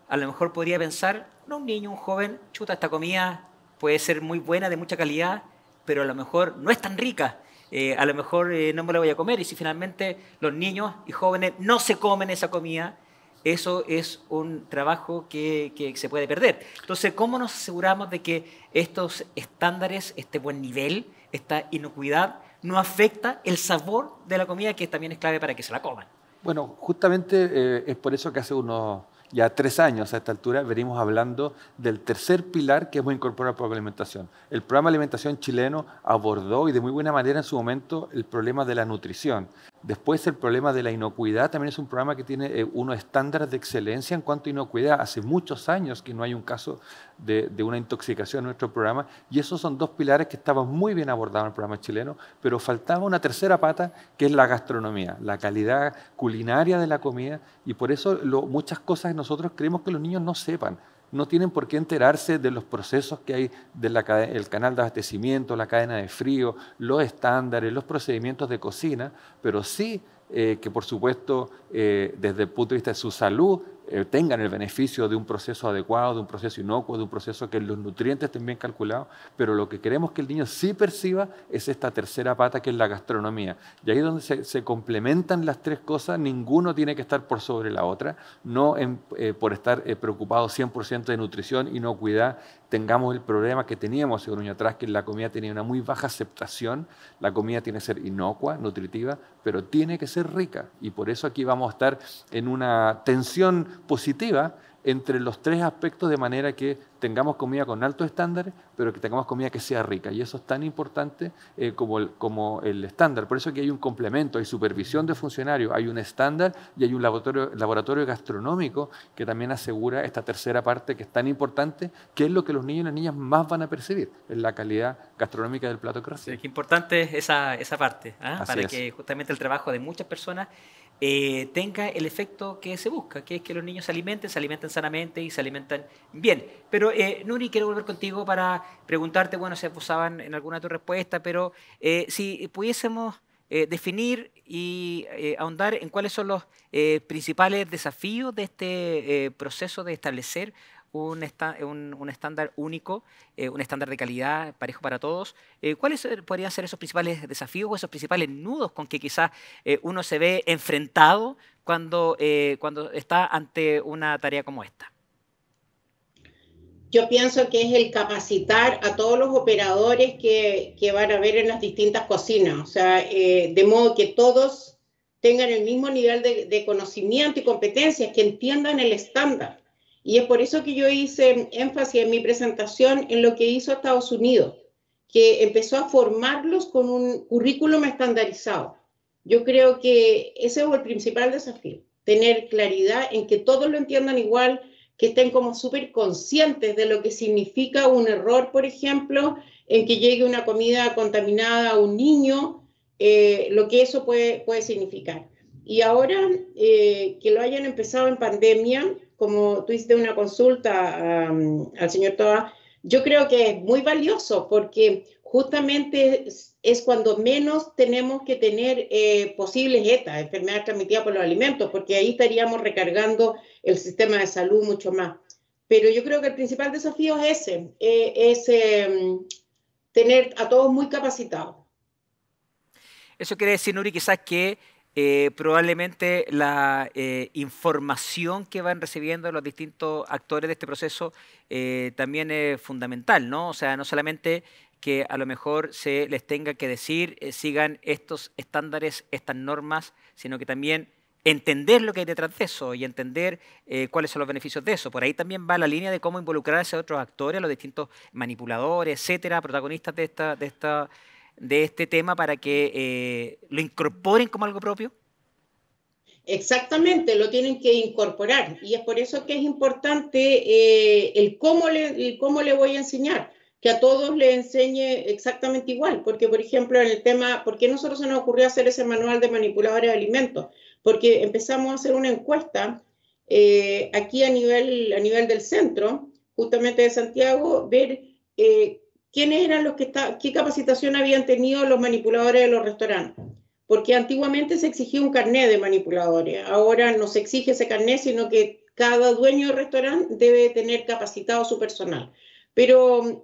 a lo mejor podría pensar, no un niño, un joven, chuta, esta comida puede ser muy buena, de mucha calidad, pero a lo mejor no es tan rica. Eh, a lo mejor eh, no me la voy a comer y si finalmente los niños y jóvenes no se comen esa comida, eso es un trabajo que, se puede perder. Entonces, ¿cómo nos aseguramos de que estos estándares, este buen nivel, esta inocuidad, no afecta el sabor de la comida, que también es clave para que se la coman?
Bueno, justamente eh, es por eso que hace unos ya tres años a esta altura venimos hablando del tercer pilar que hemos incorporado para la alimentación. El programa de alimentación chileno abordó y de muy buena manera en su momento el problema de la nutrición. Después el problema de la inocuidad también es un programa que tiene eh, unos estándares de excelencia en cuanto a inocuidad. Hace muchos años que no hay un caso de, una intoxicación en nuestro programa y esos son dos pilares que estaban muy bien abordados en el programa chileno, pero faltaba una tercera pata que es la gastronomía, la calidad culinaria de la comida y por eso muchas cosas nosotros creemos que los niños no sepan no tienen por qué enterarse de los procesos que hay del canal de abastecimiento, la cadena de frío, los estándares, los procedimientos de cocina, pero sí eh, que por supuesto eh, desde el punto de vista de su salud eh, tengan el beneficio de un proceso adecuado, de un proceso inocuo, de un proceso que los nutrientes estén bien calculados, pero lo que queremos que el niño sí perciba es esta tercera pata que es la gastronomía. Y ahí es donde se, complementan las tres cosas, ninguno tiene que estar por sobre la otra, no em, eh, por estar eh, preocupado 100% de nutrición, y no cuidar, tengamos el problema que teníamos hace un año atrás, que la comida tenía una muy baja aceptación, la comida tiene que ser inocua, nutritiva, pero tiene que ser rica. Y por eso aquí vamos a estar en una tensión positiva entre los tres aspectos de manera que tengamos comida con altos estándares, pero que tengamos comida que sea rica. Y eso es tan importante eh, como, el, como el estándar. Por eso que hay un complemento, hay supervisión de funcionarios, hay un estándar y hay un laboratorio, gastronómico que también asegura esta tercera parte que es tan importante, que es lo que los niños y las niñas más van a percibir, es la calidad gastronómica del plato que reciben.
importante es esa, parte, ¿ah? para que justamente el trabajo de muchas personas eh, tenga el efecto que se busca, que es que los niños se alimenten, se alimenten sanamente y se alimentan bien. Pero eh, Nuri, quiero volver contigo para preguntarte, bueno, se posaban en alguna de tus respuestas, pero eh, si pudiésemos eh, definir y ahondar en cuáles son los principales desafíos de este proceso de establecer un, estándar único, eh, un estándar de calidad parejo para todos. Eh, ¿Cuáles podrían ser esos principales desafíos o esos principales nudos con que quizás eh, uno se ve enfrentado cuando, cuando está ante una tarea como esta?
Yo pienso que es el capacitar a todos los operadores que, van a ver en las distintas cocinas, o sea, de modo que todos tengan el mismo nivel de, de conocimiento y competencias, que entiendan el estándar. Y es por eso que yo hice énfasis en mi presentación en lo que hizo Estados Unidos, que empezó a formarlos con un currículum estandarizado. Yo creo que ese es el principal desafío, tener claridad en que todos lo entiendan igual, que estén como súper conscientes de lo que significa un error, por ejemplo, en que llegue una comida contaminada a un niño, eh, lo que eso puede, puede significar. Y ahora eh, que lo hayan empezado en pandemia, como tú hiciste una consulta al señor Toa, yo creo que es muy valioso porque justamente es, cuando menos tenemos que tener eh, posibles ETA, enfermedades transmitidas por los alimentos, porque ahí estaríamos recargando el sistema de salud mucho más. Pero yo creo que el principal desafío es ese, eh, es em, tener a todos muy capacitados.
Eso quiere decir, Nuri, quizás que eh, probablemente la eh, información que van recibiendo los distintos actores de este proceso eh, también es fundamental, ¿no? O sea, no solamente que a lo mejor se les tenga que decir, sigan estos estándares, estas normas, sino que también entender lo que hay detrás de eso y entender cuáles son los beneficios de eso. Por ahí también va la línea de cómo involucrarse a otros actores, a los distintos manipuladores, etcétera, protagonistas de esta, de esta de este tema para que eh, lo incorporen como algo propio?
Exactamente, lo tienen que incorporar y es por eso que es importante eh, el, cómo le, cómo le voy a enseñar, que a todos le enseñe exactamente igual, porque por ejemplo en el tema, ¿por qué nosotros se nos ocurrió hacer ese manual de manipuladores de alimentos? Porque empezamos a hacer una encuesta eh, aquí a nivel, a nivel del centro, justamente de Santiago, ver quiénes eran los que qué capacitación habían tenido los manipuladores de los restaurantes. Porque antiguamente se exigía un carnet de manipuladores, ahora no se exige ese carnet, sino que cada dueño de restaurante debe tener capacitado su personal. Pero mm,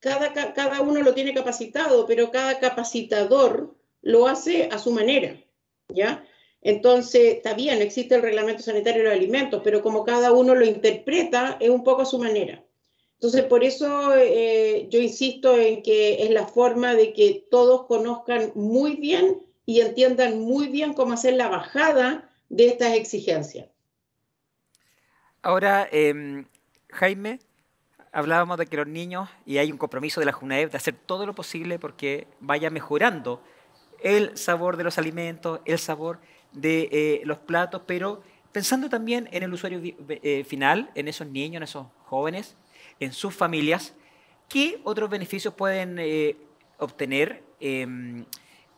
cada, uno lo tiene capacitado, pero cada capacitador lo hace a su manera, ¿ya? Entonces, está bien, existe el reglamento sanitario de los alimentos, pero como cada uno lo interpreta, es un poco a su manera. Entonces, por eso eh, yo insisto en que es la forma de que todos conozcan muy bien y entiendan muy bien cómo hacer la bajada de estas exigencias.
Ahora, em, Jaime, hablábamos de que los niños, y hay un compromiso de la JUNAEB de hacer todo lo posible porque vaya mejorando el sabor de los alimentos, el sabor de eh, los platos, pero pensando también en el usuario eh, final, en esos niños, en esos jóvenes, en sus familias, ¿qué otros beneficios pueden eh, obtener em,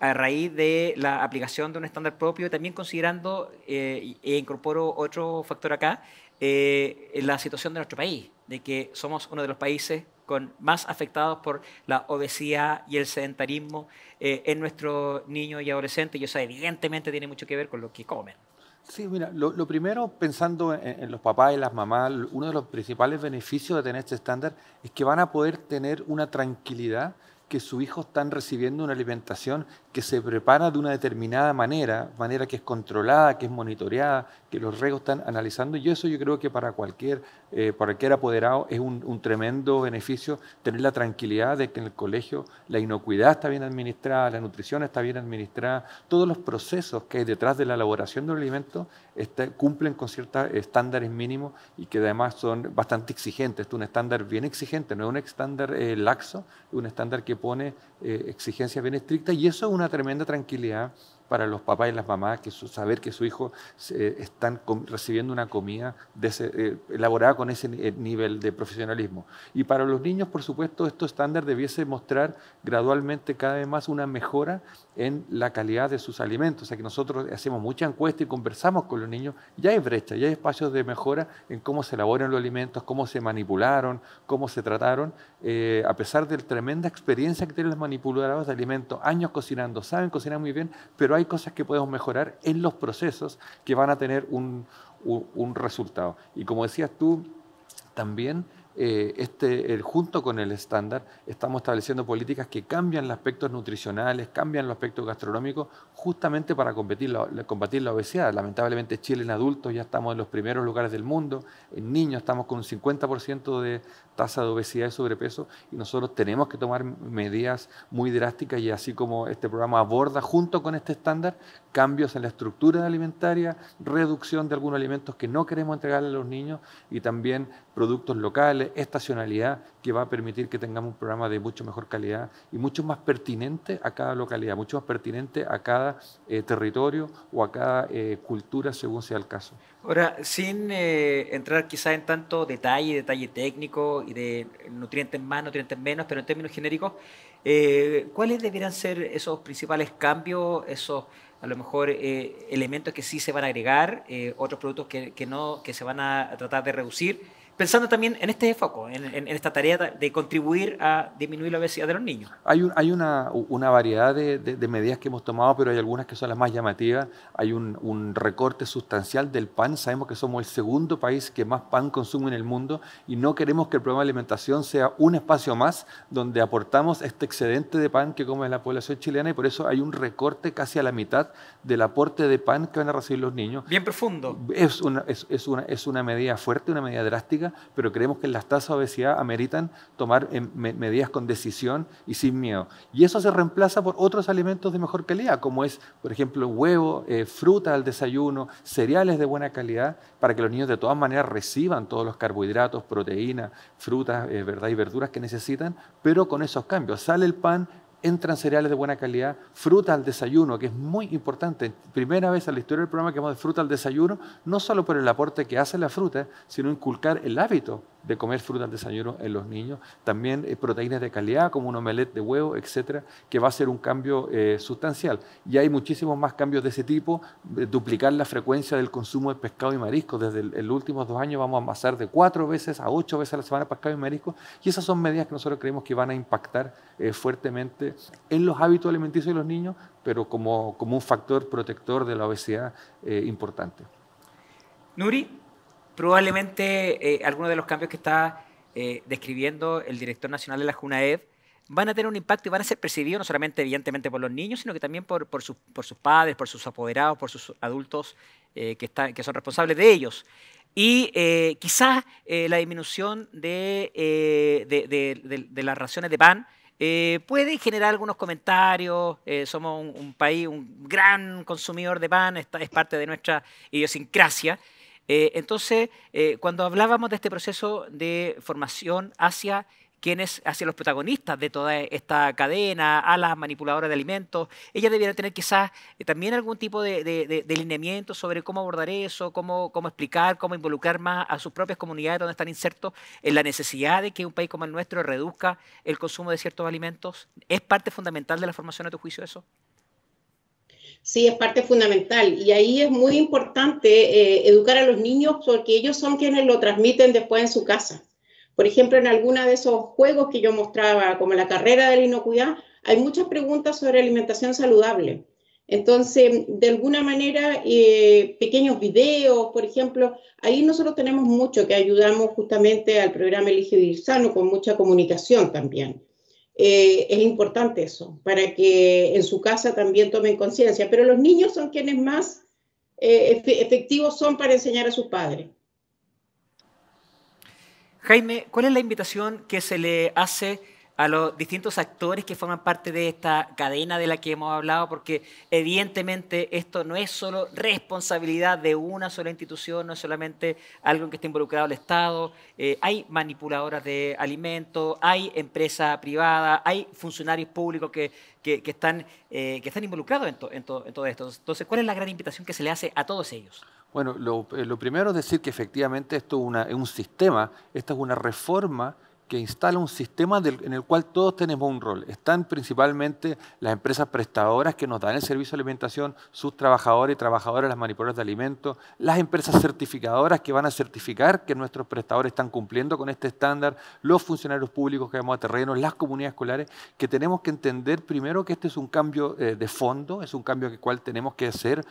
a raíz de la aplicación de un estándar propio? También considerando, eh, e incorporo otro factor acá, eh, la situación de nuestro país, de que somos uno de los países con más afectados por la obesidad y el sedentarismo en nuestros niños y adolescentes, y eso evidentemente tiene mucho que ver con lo que comen.
Sí, mira, lo, primero, pensando en, en, los papás y las mamás, uno de los principales beneficios de tener este estándar es que van a poder tener una tranquilidad que sus hijos están recibiendo una alimentación que se prepara de una determinada manera, manera que es controlada, que es monitoreada, que los regos están analizando. Y eso yo creo que para cualquier, eh, para cualquier apoderado es un, tremendo beneficio tener la tranquilidad de que en el colegio la inocuidad está bien administrada, la nutrición está bien administrada, todos los procesos que hay detrás de la elaboración de los alimentos cumplen con ciertos estándares mínimos y que además son bastante exigentes. Es un estándar bien exigente, no es un estándar eh, laxo, es un estándar que pone eh, exigencias bien estrictas y eso es una una tremenda tranquilidad para los papás y las mamás que saber que su hijo eh, están recibiendo una comida de eh, elaborada con ese eh, nivel de profesionalismo. Y para los niños, por supuesto, estos estándares debiese mostrar gradualmente cada vez más una mejora en la calidad de sus alimentos. O sea que nosotros hacemos mucha encuesta y conversamos con los niños, ya hay brechas, ya hay espacios de mejora en cómo se elaboran los alimentos, cómo se manipularon, cómo se trataron, a pesar de la tremenda experiencia que tienen los manipuladores de alimentos, años cocinando, saben cocinar muy bien, pero hay cosas que podemos mejorar en los procesos que van a tener un, resultado. Y como decías tú, también eh, este, junto con el estándar estamos estableciendo políticas que cambian los aspectos nutricionales, cambian los aspectos gastronómicos, justamente para combatir la, combatir la obesidad. Lamentablemente Chile en adultos ya estamos en los primeros lugares del mundo, en niños estamos con un 50% de, tasa de obesidad y sobrepeso y nosotros tenemos que tomar medidas muy drásticas y así como este programa aborda junto con este estándar cambios en la estructura alimentaria, reducción de algunos alimentos que no queremos entregarle a los niños y también productos locales, estacionalidad que va a permitir que tengamos un programa de mucho mejor calidad y mucho más pertinente a cada localidad, mucho más pertinente a cada eh, territorio o a cada eh, cultura según sea el caso.
Ahora, sin eh, entrar quizá en tanto detalle, detalle técnico y de nutrientes más, nutrientes menos, pero en términos genéricos, eh, ¿cuáles deberían ser esos principales cambios, esos a lo mejor eh, elementos que sí se van a agregar, eh, otros productos que, no, que se van a tratar de reducir? pensando también en este foco, en, esta tarea de contribuir a disminuir la obesidad de los niños.
Hay, una, variedad de, medidas que hemos tomado, pero hay algunas que son las más llamativas. Hay un, recorte sustancial del pan. Sabemos que somos el segundo país que más pan consume en el mundo y no queremos que el problema de alimentación sea un espacio más donde aportamos este excedente de pan que come la población chilena y por eso hay un recorte casi a la mitad del aporte de pan que van a recibir los niños. Bien profundo. es una medida fuerte, una medida drástica pero creemos que las tasas de obesidad ameritan tomar eh, medidas con decisión y sin miedo. Y eso se reemplaza por otros alimentos de mejor calidad, como es, por ejemplo, huevo, eh, fruta al desayuno, cereales de buena calidad, para que los niños de todas maneras reciban todos los carbohidratos, proteínas, frutas, eh, y verduras que necesitan, pero con esos cambios. Sale el pan, entran cereales de buena calidad, fruta al desayuno, que es muy importante. Primera vez en la historia del programa que hemos de fruta al desayuno, no solo por el aporte que hace la fruta, sino inculcar el hábito de comer frutas de desayuno en los niños, también eh, proteínas de calidad como un omelette de huevo, etcétera, que va a ser un cambio eh, sustancial. Y hay muchísimos más cambios de ese tipo, duplicar la frecuencia del consumo de pescado y marisco. Desde los últimos dos años vamos a pasar de cuatro veces a ocho veces a la semana pescado y marisco, y esas son medidas que nosotros creemos que van a impactar eh, fuertemente en los hábitos alimenticios de los niños, pero como, como un factor protector de la obesidad importante.
Nuri, probablemente eh, algunos de los cambios que está eh, describiendo el director nacional de la JUNAED van a tener un impacto y van a ser percibidos no solamente evidentemente por los niños, sino que también por, sus, padres, por sus apoderados, por sus adultos eh, que, que son responsables de ellos. Y quizás la disminución de, las raciones de pan puede generar algunos comentarios. somos un, país, un gran consumidor de pan, esta es parte de nuestra idiosincrasia. Eh, entonces, eh, cuando hablábamos de este proceso de formación hacia quienes, hacia los protagonistas de toda esta cadena, a las manipuladoras de alimentos, ellas debieran tener quizás eh, también algún tipo de, de, lineamiento sobre cómo abordar eso, cómo, cómo explicar, cómo involucrar más a sus propias comunidades donde están insertos en la necesidad de que un país como el nuestro reduzca el consumo de ciertos alimentos. ¿Es parte fundamental de la formación a tu juicio eso?
Sí, es parte fundamental. Y ahí es muy importante eh, educar a los niños porque ellos son quienes lo transmiten después en su casa. Por ejemplo, en alguna de esos juegos que yo mostraba, como la carrera de la inocuidad, hay muchas preguntas sobre alimentación saludable. Entonces, de alguna manera, eh, pequeños videos, por ejemplo, ahí nosotros tenemos mucho que ayudamos justamente al programa Elige Vivir Sano con mucha comunicación también. Eh, es importante eso, para que en su casa también tomen conciencia. Pero los niños son quienes más eh, efectivos son para enseñar a sus padres.
Jaime, ¿cuál es la invitación que se le hace? a los distintos actores que forman parte de esta cadena de la que hemos hablado, porque evidentemente esto no es solo responsabilidad de una sola institución, no es solamente algo en que está involucrado el Estado, eh, hay manipuladoras de alimentos, hay empresa privada, hay funcionarios públicos que, están, eh, que están involucrados en, todo esto. Entonces, ¿cuál es la gran invitación que se le hace a todos ellos?
Bueno, lo, eh, lo primero es decir que efectivamente esto es un sistema, esta es una reforma que instala un sistema en el cual todos tenemos un rol. Están principalmente las empresas prestadoras que nos dan el servicio de alimentación, sus trabajadores y trabajadoras, las manipuladoras de alimentos, las empresas certificadoras que van a certificar que nuestros prestadores están cumpliendo con este estándar, los funcionarios públicos que vamos a terreno, las comunidades escolares, que tenemos que entender primero que este es un cambio eh, de fondo, es un cambio que cual tenemos que hacer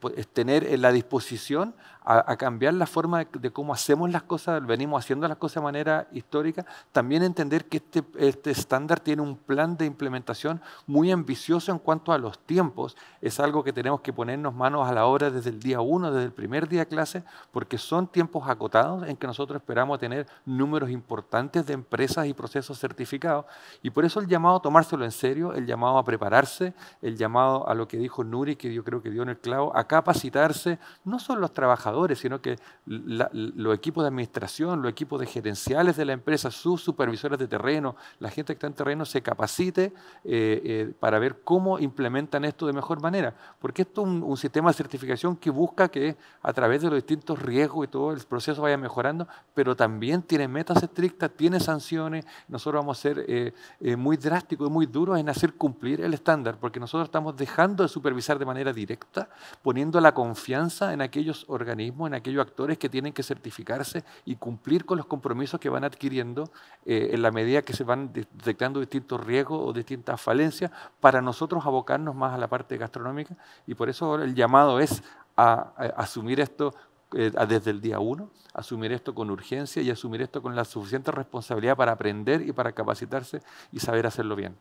pues, tener eh, la disposición a, cambiar la forma de, cómo hacemos las cosas, venimos haciendo las cosas de manera histórica, también entender que este, este estándar tiene un plan de implementación muy ambicioso en cuanto a los tiempos, es algo que tenemos que ponernos manos a la obra desde el día uno, desde el primer día de clase, porque son tiempos acotados en que nosotros esperamos tener números importantes de empresas y procesos certificados, y por eso el llamado a tomárselo en serio, el llamado a prepararse, el llamado a lo que dijo Nuri, que yo creo que dio en el a capacitarse, no solo los trabajadores, sino que los equipos de administración, los equipos de gerenciales de la empresa, sus supervisores de terreno, la gente que está en terreno se capacite eh, eh, para ver cómo implementan esto de mejor manera. Porque esto es un, sistema de certificación que busca que a través de los distintos riesgos y todo el proceso vaya mejorando, pero también tiene metas estrictas, tiene sanciones. Nosotros vamos a ser eh, muy drásticos y muy duros en hacer cumplir el estándar, porque nosotros estamos dejando de supervisar de manera directa poniendo la confianza en aquellos organismos, en aquellos actores que tienen que certificarse y cumplir con los compromisos que van adquiriendo eh, en la medida que se van detectando distintos riesgos o distintas falencias para nosotros abocarnos más a la parte gastronómica y por eso el llamado es a asumir esto eh, desde el día uno, asumir esto con urgencia y asumir esto con la suficiente responsabilidad para aprender y para capacitarse y saber hacerlo bien.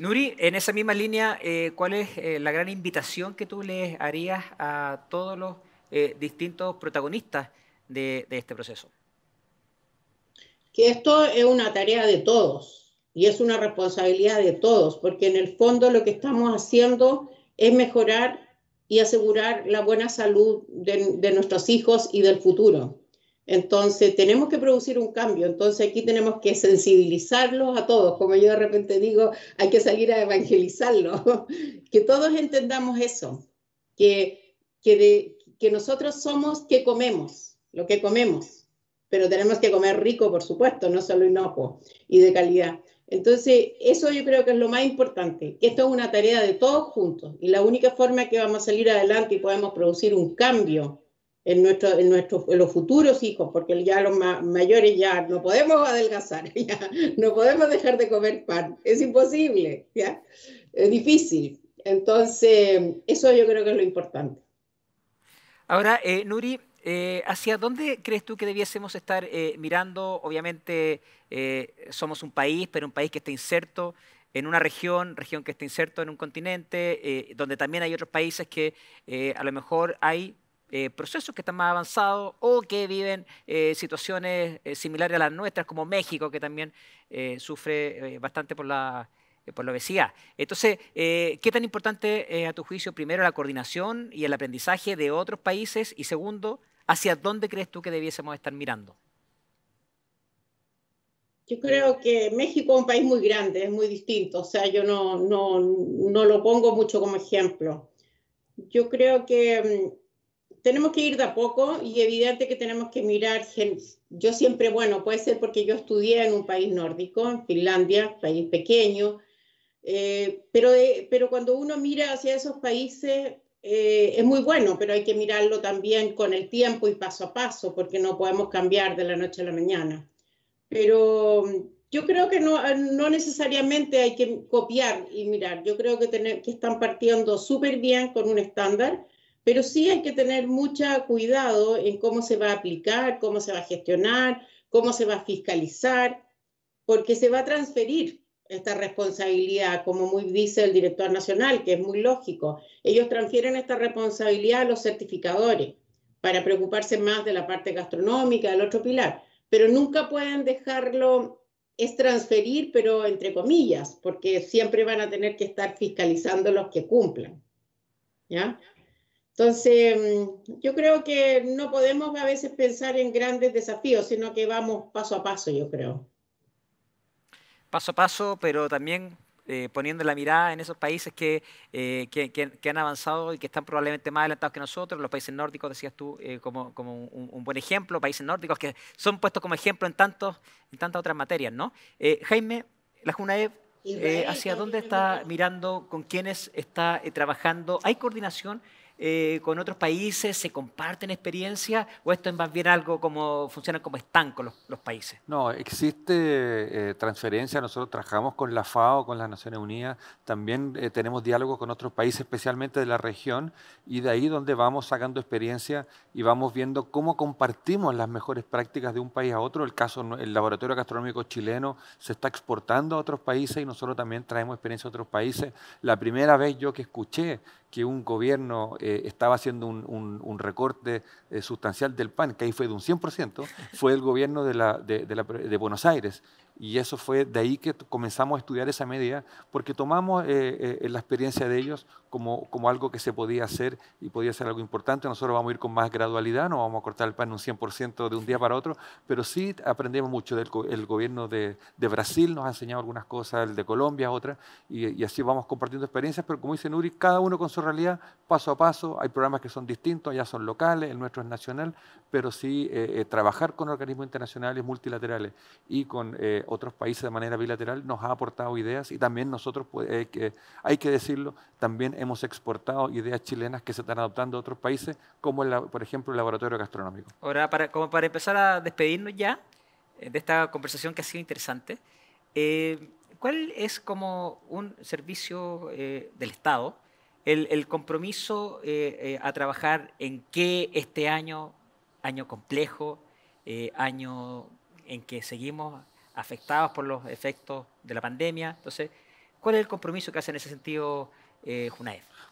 Nuri, en esa misma línea, eh, ¿cuál es eh, la gran invitación que tú les harías a todos los eh, distintos protagonistas de, este proceso?
Que esto es una tarea de todos y es una responsabilidad de todos, porque en el fondo lo que estamos haciendo es mejorar y asegurar la buena salud de nuestros hijos y del futuro. Entonces, tenemos que producir un cambio. Entonces, aquí tenemos que sensibilizarlos a todos. Como yo de repente digo, hay que salir a evangelizarlos. que todos entendamos eso. Que, que, nosotros somos que comemos, lo que comemos. Pero tenemos que comer rico, por supuesto, no solo inocuo y de calidad. Entonces, eso yo creo que es lo más importante, que esto es una tarea de todos juntos y la única forma que vamos a salir adelante y podemos producir un cambio en, nuestro, en, nuestros los futuros hijos, porque ya los mayores ya no podemos adelgazar, ya no podemos dejar de comer pan, es imposible, ¿ya? es difícil. Entonces, eso yo creo que es lo importante.
Ahora, eh, Nuri, eh, ¿hacia dónde crees tú que debiésemos estar eh, mirando? Obviamente, somos un país, pero un país que está inserto en una región, región que está inserto en un continente, donde también hay otros países que a lo mejor hay eh, procesos que están más avanzados o que viven eh, situaciones eh, similares a las nuestras, como México, que también sufre bastante por la, la obesidad. Entonces, ¿qué tan importante es a tu juicio, primero, la coordinación y el aprendizaje de otros países? Y segundo, ¿hacia dónde crees tú que debiésemos estar mirando?
Yo creo que México es un país muy grande, es muy distinto, o sea, yo no, no lo pongo mucho como ejemplo. Yo creo que mm, tenemos que ir de a poco y evidente que tenemos que mirar, yo siempre, bueno, puede ser porque yo estudié en un país nórdico, en Finlandia, país pequeño, eh, pero, eh, pero cuando uno mira hacia esos países eh, es muy bueno, pero hay que mirarlo también con el tiempo y paso a paso, porque no podemos cambiar de la noche a la mañana. Pero mm, yo creo que no, no necesariamente hay que copiar y mirar, yo creo que, que están partiendo súper bien con un estándar pero sí hay que tener mucho cuidado en cómo se va a aplicar, cómo se va a gestionar, cómo se va a fiscalizar, porque se va a transferir esta responsabilidad, como muy dice el director nacional, que es muy lógico. Ellos transfieren esta responsabilidad a los certificadores para preocuparse más de la parte gastronómica, del otro pilar, pero nunca pueden dejarlo es transferir, pero entre comillas, porque siempre van a tener que estar fiscalizando los que cumplan. ¿Ya? Entonces, mm, yo creo que no podemos a veces pensar en grandes desafíos, sino que vamos paso a paso, yo creo.
Paso a paso, pero también eh, poniendo la mirada en esos países eh, que, que, que, han avanzado y que están probablemente más adelantados que nosotros, los países nórdicos, decías tú, eh, como, como un, buen ejemplo, países nórdicos que son puestos como ejemplo en, tantos, en tantas otras materias, ¿no? Jaime, la Junaev, ¿hacia dónde está mirando? ¿Con quiénes está trabajando? ¿Hay coordinación? Eh, con otros países? ¿Se comparten experiencias? ¿O esto es más bien algo como funciona como estanco los, países?
No, existe eh, transferencia. Nosotros trabajamos con la FAO, con las Naciones Unidas. También eh, tenemos diálogos con otros países, especialmente de la región. Y de ahí donde vamos sacando experiencia y vamos viendo cómo compartimos las mejores prácticas de un país a otro. El caso, el laboratorio gastronómico chileno se está exportando a otros países y nosotros también traemos experiencia a otros países. La primera vez yo que escuché que un gobierno eh, estaba haciendo un, recorte eh, sustancial del PAN, que ahí fue de un 100%, fue el gobierno de, la, de, de, Buenos Aires. Y eso fue de ahí que comenzamos a estudiar esa medida, porque tomamos eh, la experiencia de ellos, como, como, algo que se podía hacer y podía ser algo importante. Nosotros vamos a ir con más gradualidad, no vamos a cortar el pan un 100% de un día para otro, pero sí aprendemos mucho del el gobierno de, de, Brasil, nos ha enseñado algunas cosas, el de Colombia, otras, y, así vamos compartiendo experiencias, pero como dice Nuri, cada uno con su realidad, paso a paso, hay programas que son distintos, ya son locales, el nuestro es nacional, pero sí eh, eh, trabajar con organismos internacionales, multilaterales y con eh, otros países de manera bilateral nos ha aportado ideas y también nosotros, pues, que, hay que decirlo, también hemos exportado ideas chilenas que se están adoptando a otros países, como por ejemplo el laboratorio gastronómico.
Ahora, para, como para empezar a despedirnos ya eh, de esta conversación que ha sido interesante, eh, ¿cuál es como un servicio eh, del Estado el, compromiso a trabajar en qué este año, año complejo, año en que seguimos afectados por los efectos de la pandemia? Entonces, ¿cuál es el compromiso que hace en ese sentido eh,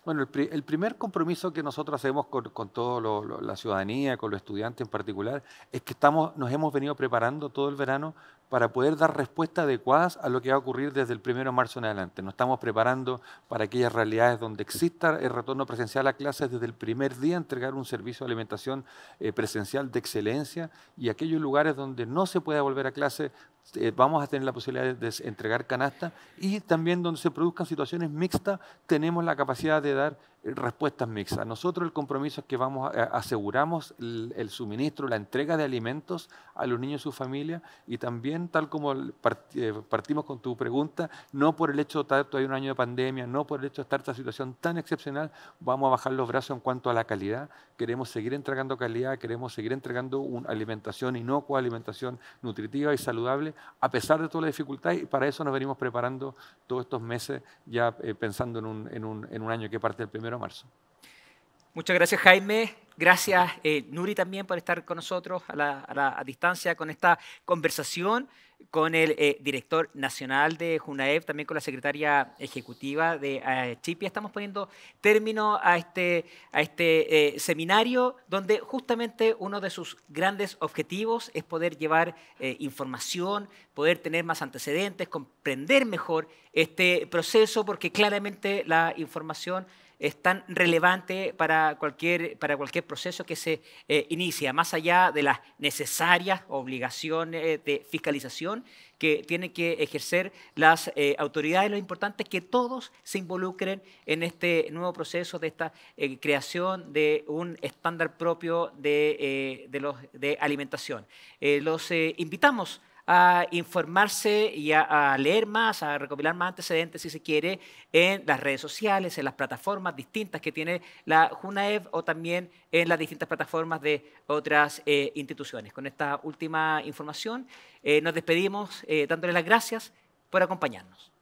bueno, el, primer compromiso que nosotros hacemos con, toda la ciudadanía, con los estudiantes en particular, es que estamos, nos hemos venido preparando todo el verano para poder dar respuestas adecuadas a lo que va a ocurrir desde el 1 de marzo en adelante. Nos estamos preparando para aquellas realidades donde exista el retorno presencial a clases desde el primer día, entregar un servicio de alimentación eh, presencial de excelencia y aquellos lugares donde no se pueda volver a clase, eh, vamos a tener la posibilidad de, de entregar canasta y también donde se produzcan situaciones mixtas, tenemos la capacidad de dar respuestas mixtas. Nosotros el compromiso es que vamos aseguramos el, suministro, la entrega de alimentos a los niños y sus familias y también, tal como eh, partimos con tu pregunta, no por el hecho de estar todavía un año de pandemia, no por el hecho de estar esta situación tan excepcional, vamos a bajar los brazos en cuanto a la calidad. Queremos seguir entregando calidad, queremos seguir entregando una alimentación inocua, alimentación nutritiva y saludable, a pesar de todas las dificultades y para eso nos venimos preparando todos estos meses ya eh, pensando en un, año que parte del primer marzo.
Muchas gracias, Jaime. Gracias, eh, Nuri, también por estar con nosotros a la, distancia con esta conversación con el eh, director nacional de Junaev, también con la secretaria ejecutiva de eh, Chipia. Estamos poniendo término a este, a este seminario donde justamente uno de sus grandes objetivos es poder llevar información, poder tener más antecedentes, comprender mejor este proceso, porque claramente la información es tan relevante para cualquier, para cualquier proceso que se eh, inicia, más allá de las necesarias obligaciones eh, de fiscalización que tienen que ejercer las eh, autoridades. Lo importante es que todos se involucren en este nuevo proceso de esta creación de un estándar propio de, los, de alimentación. los invitamos a informarse y a, leer más, a recopilar más antecedentes, si se quiere, en las redes sociales, en las plataformas distintas que tiene la JUNAEV o también en las distintas plataformas de otras eh, instituciones. Con esta última información eh, nos despedimos eh, dándoles las gracias por acompañarnos.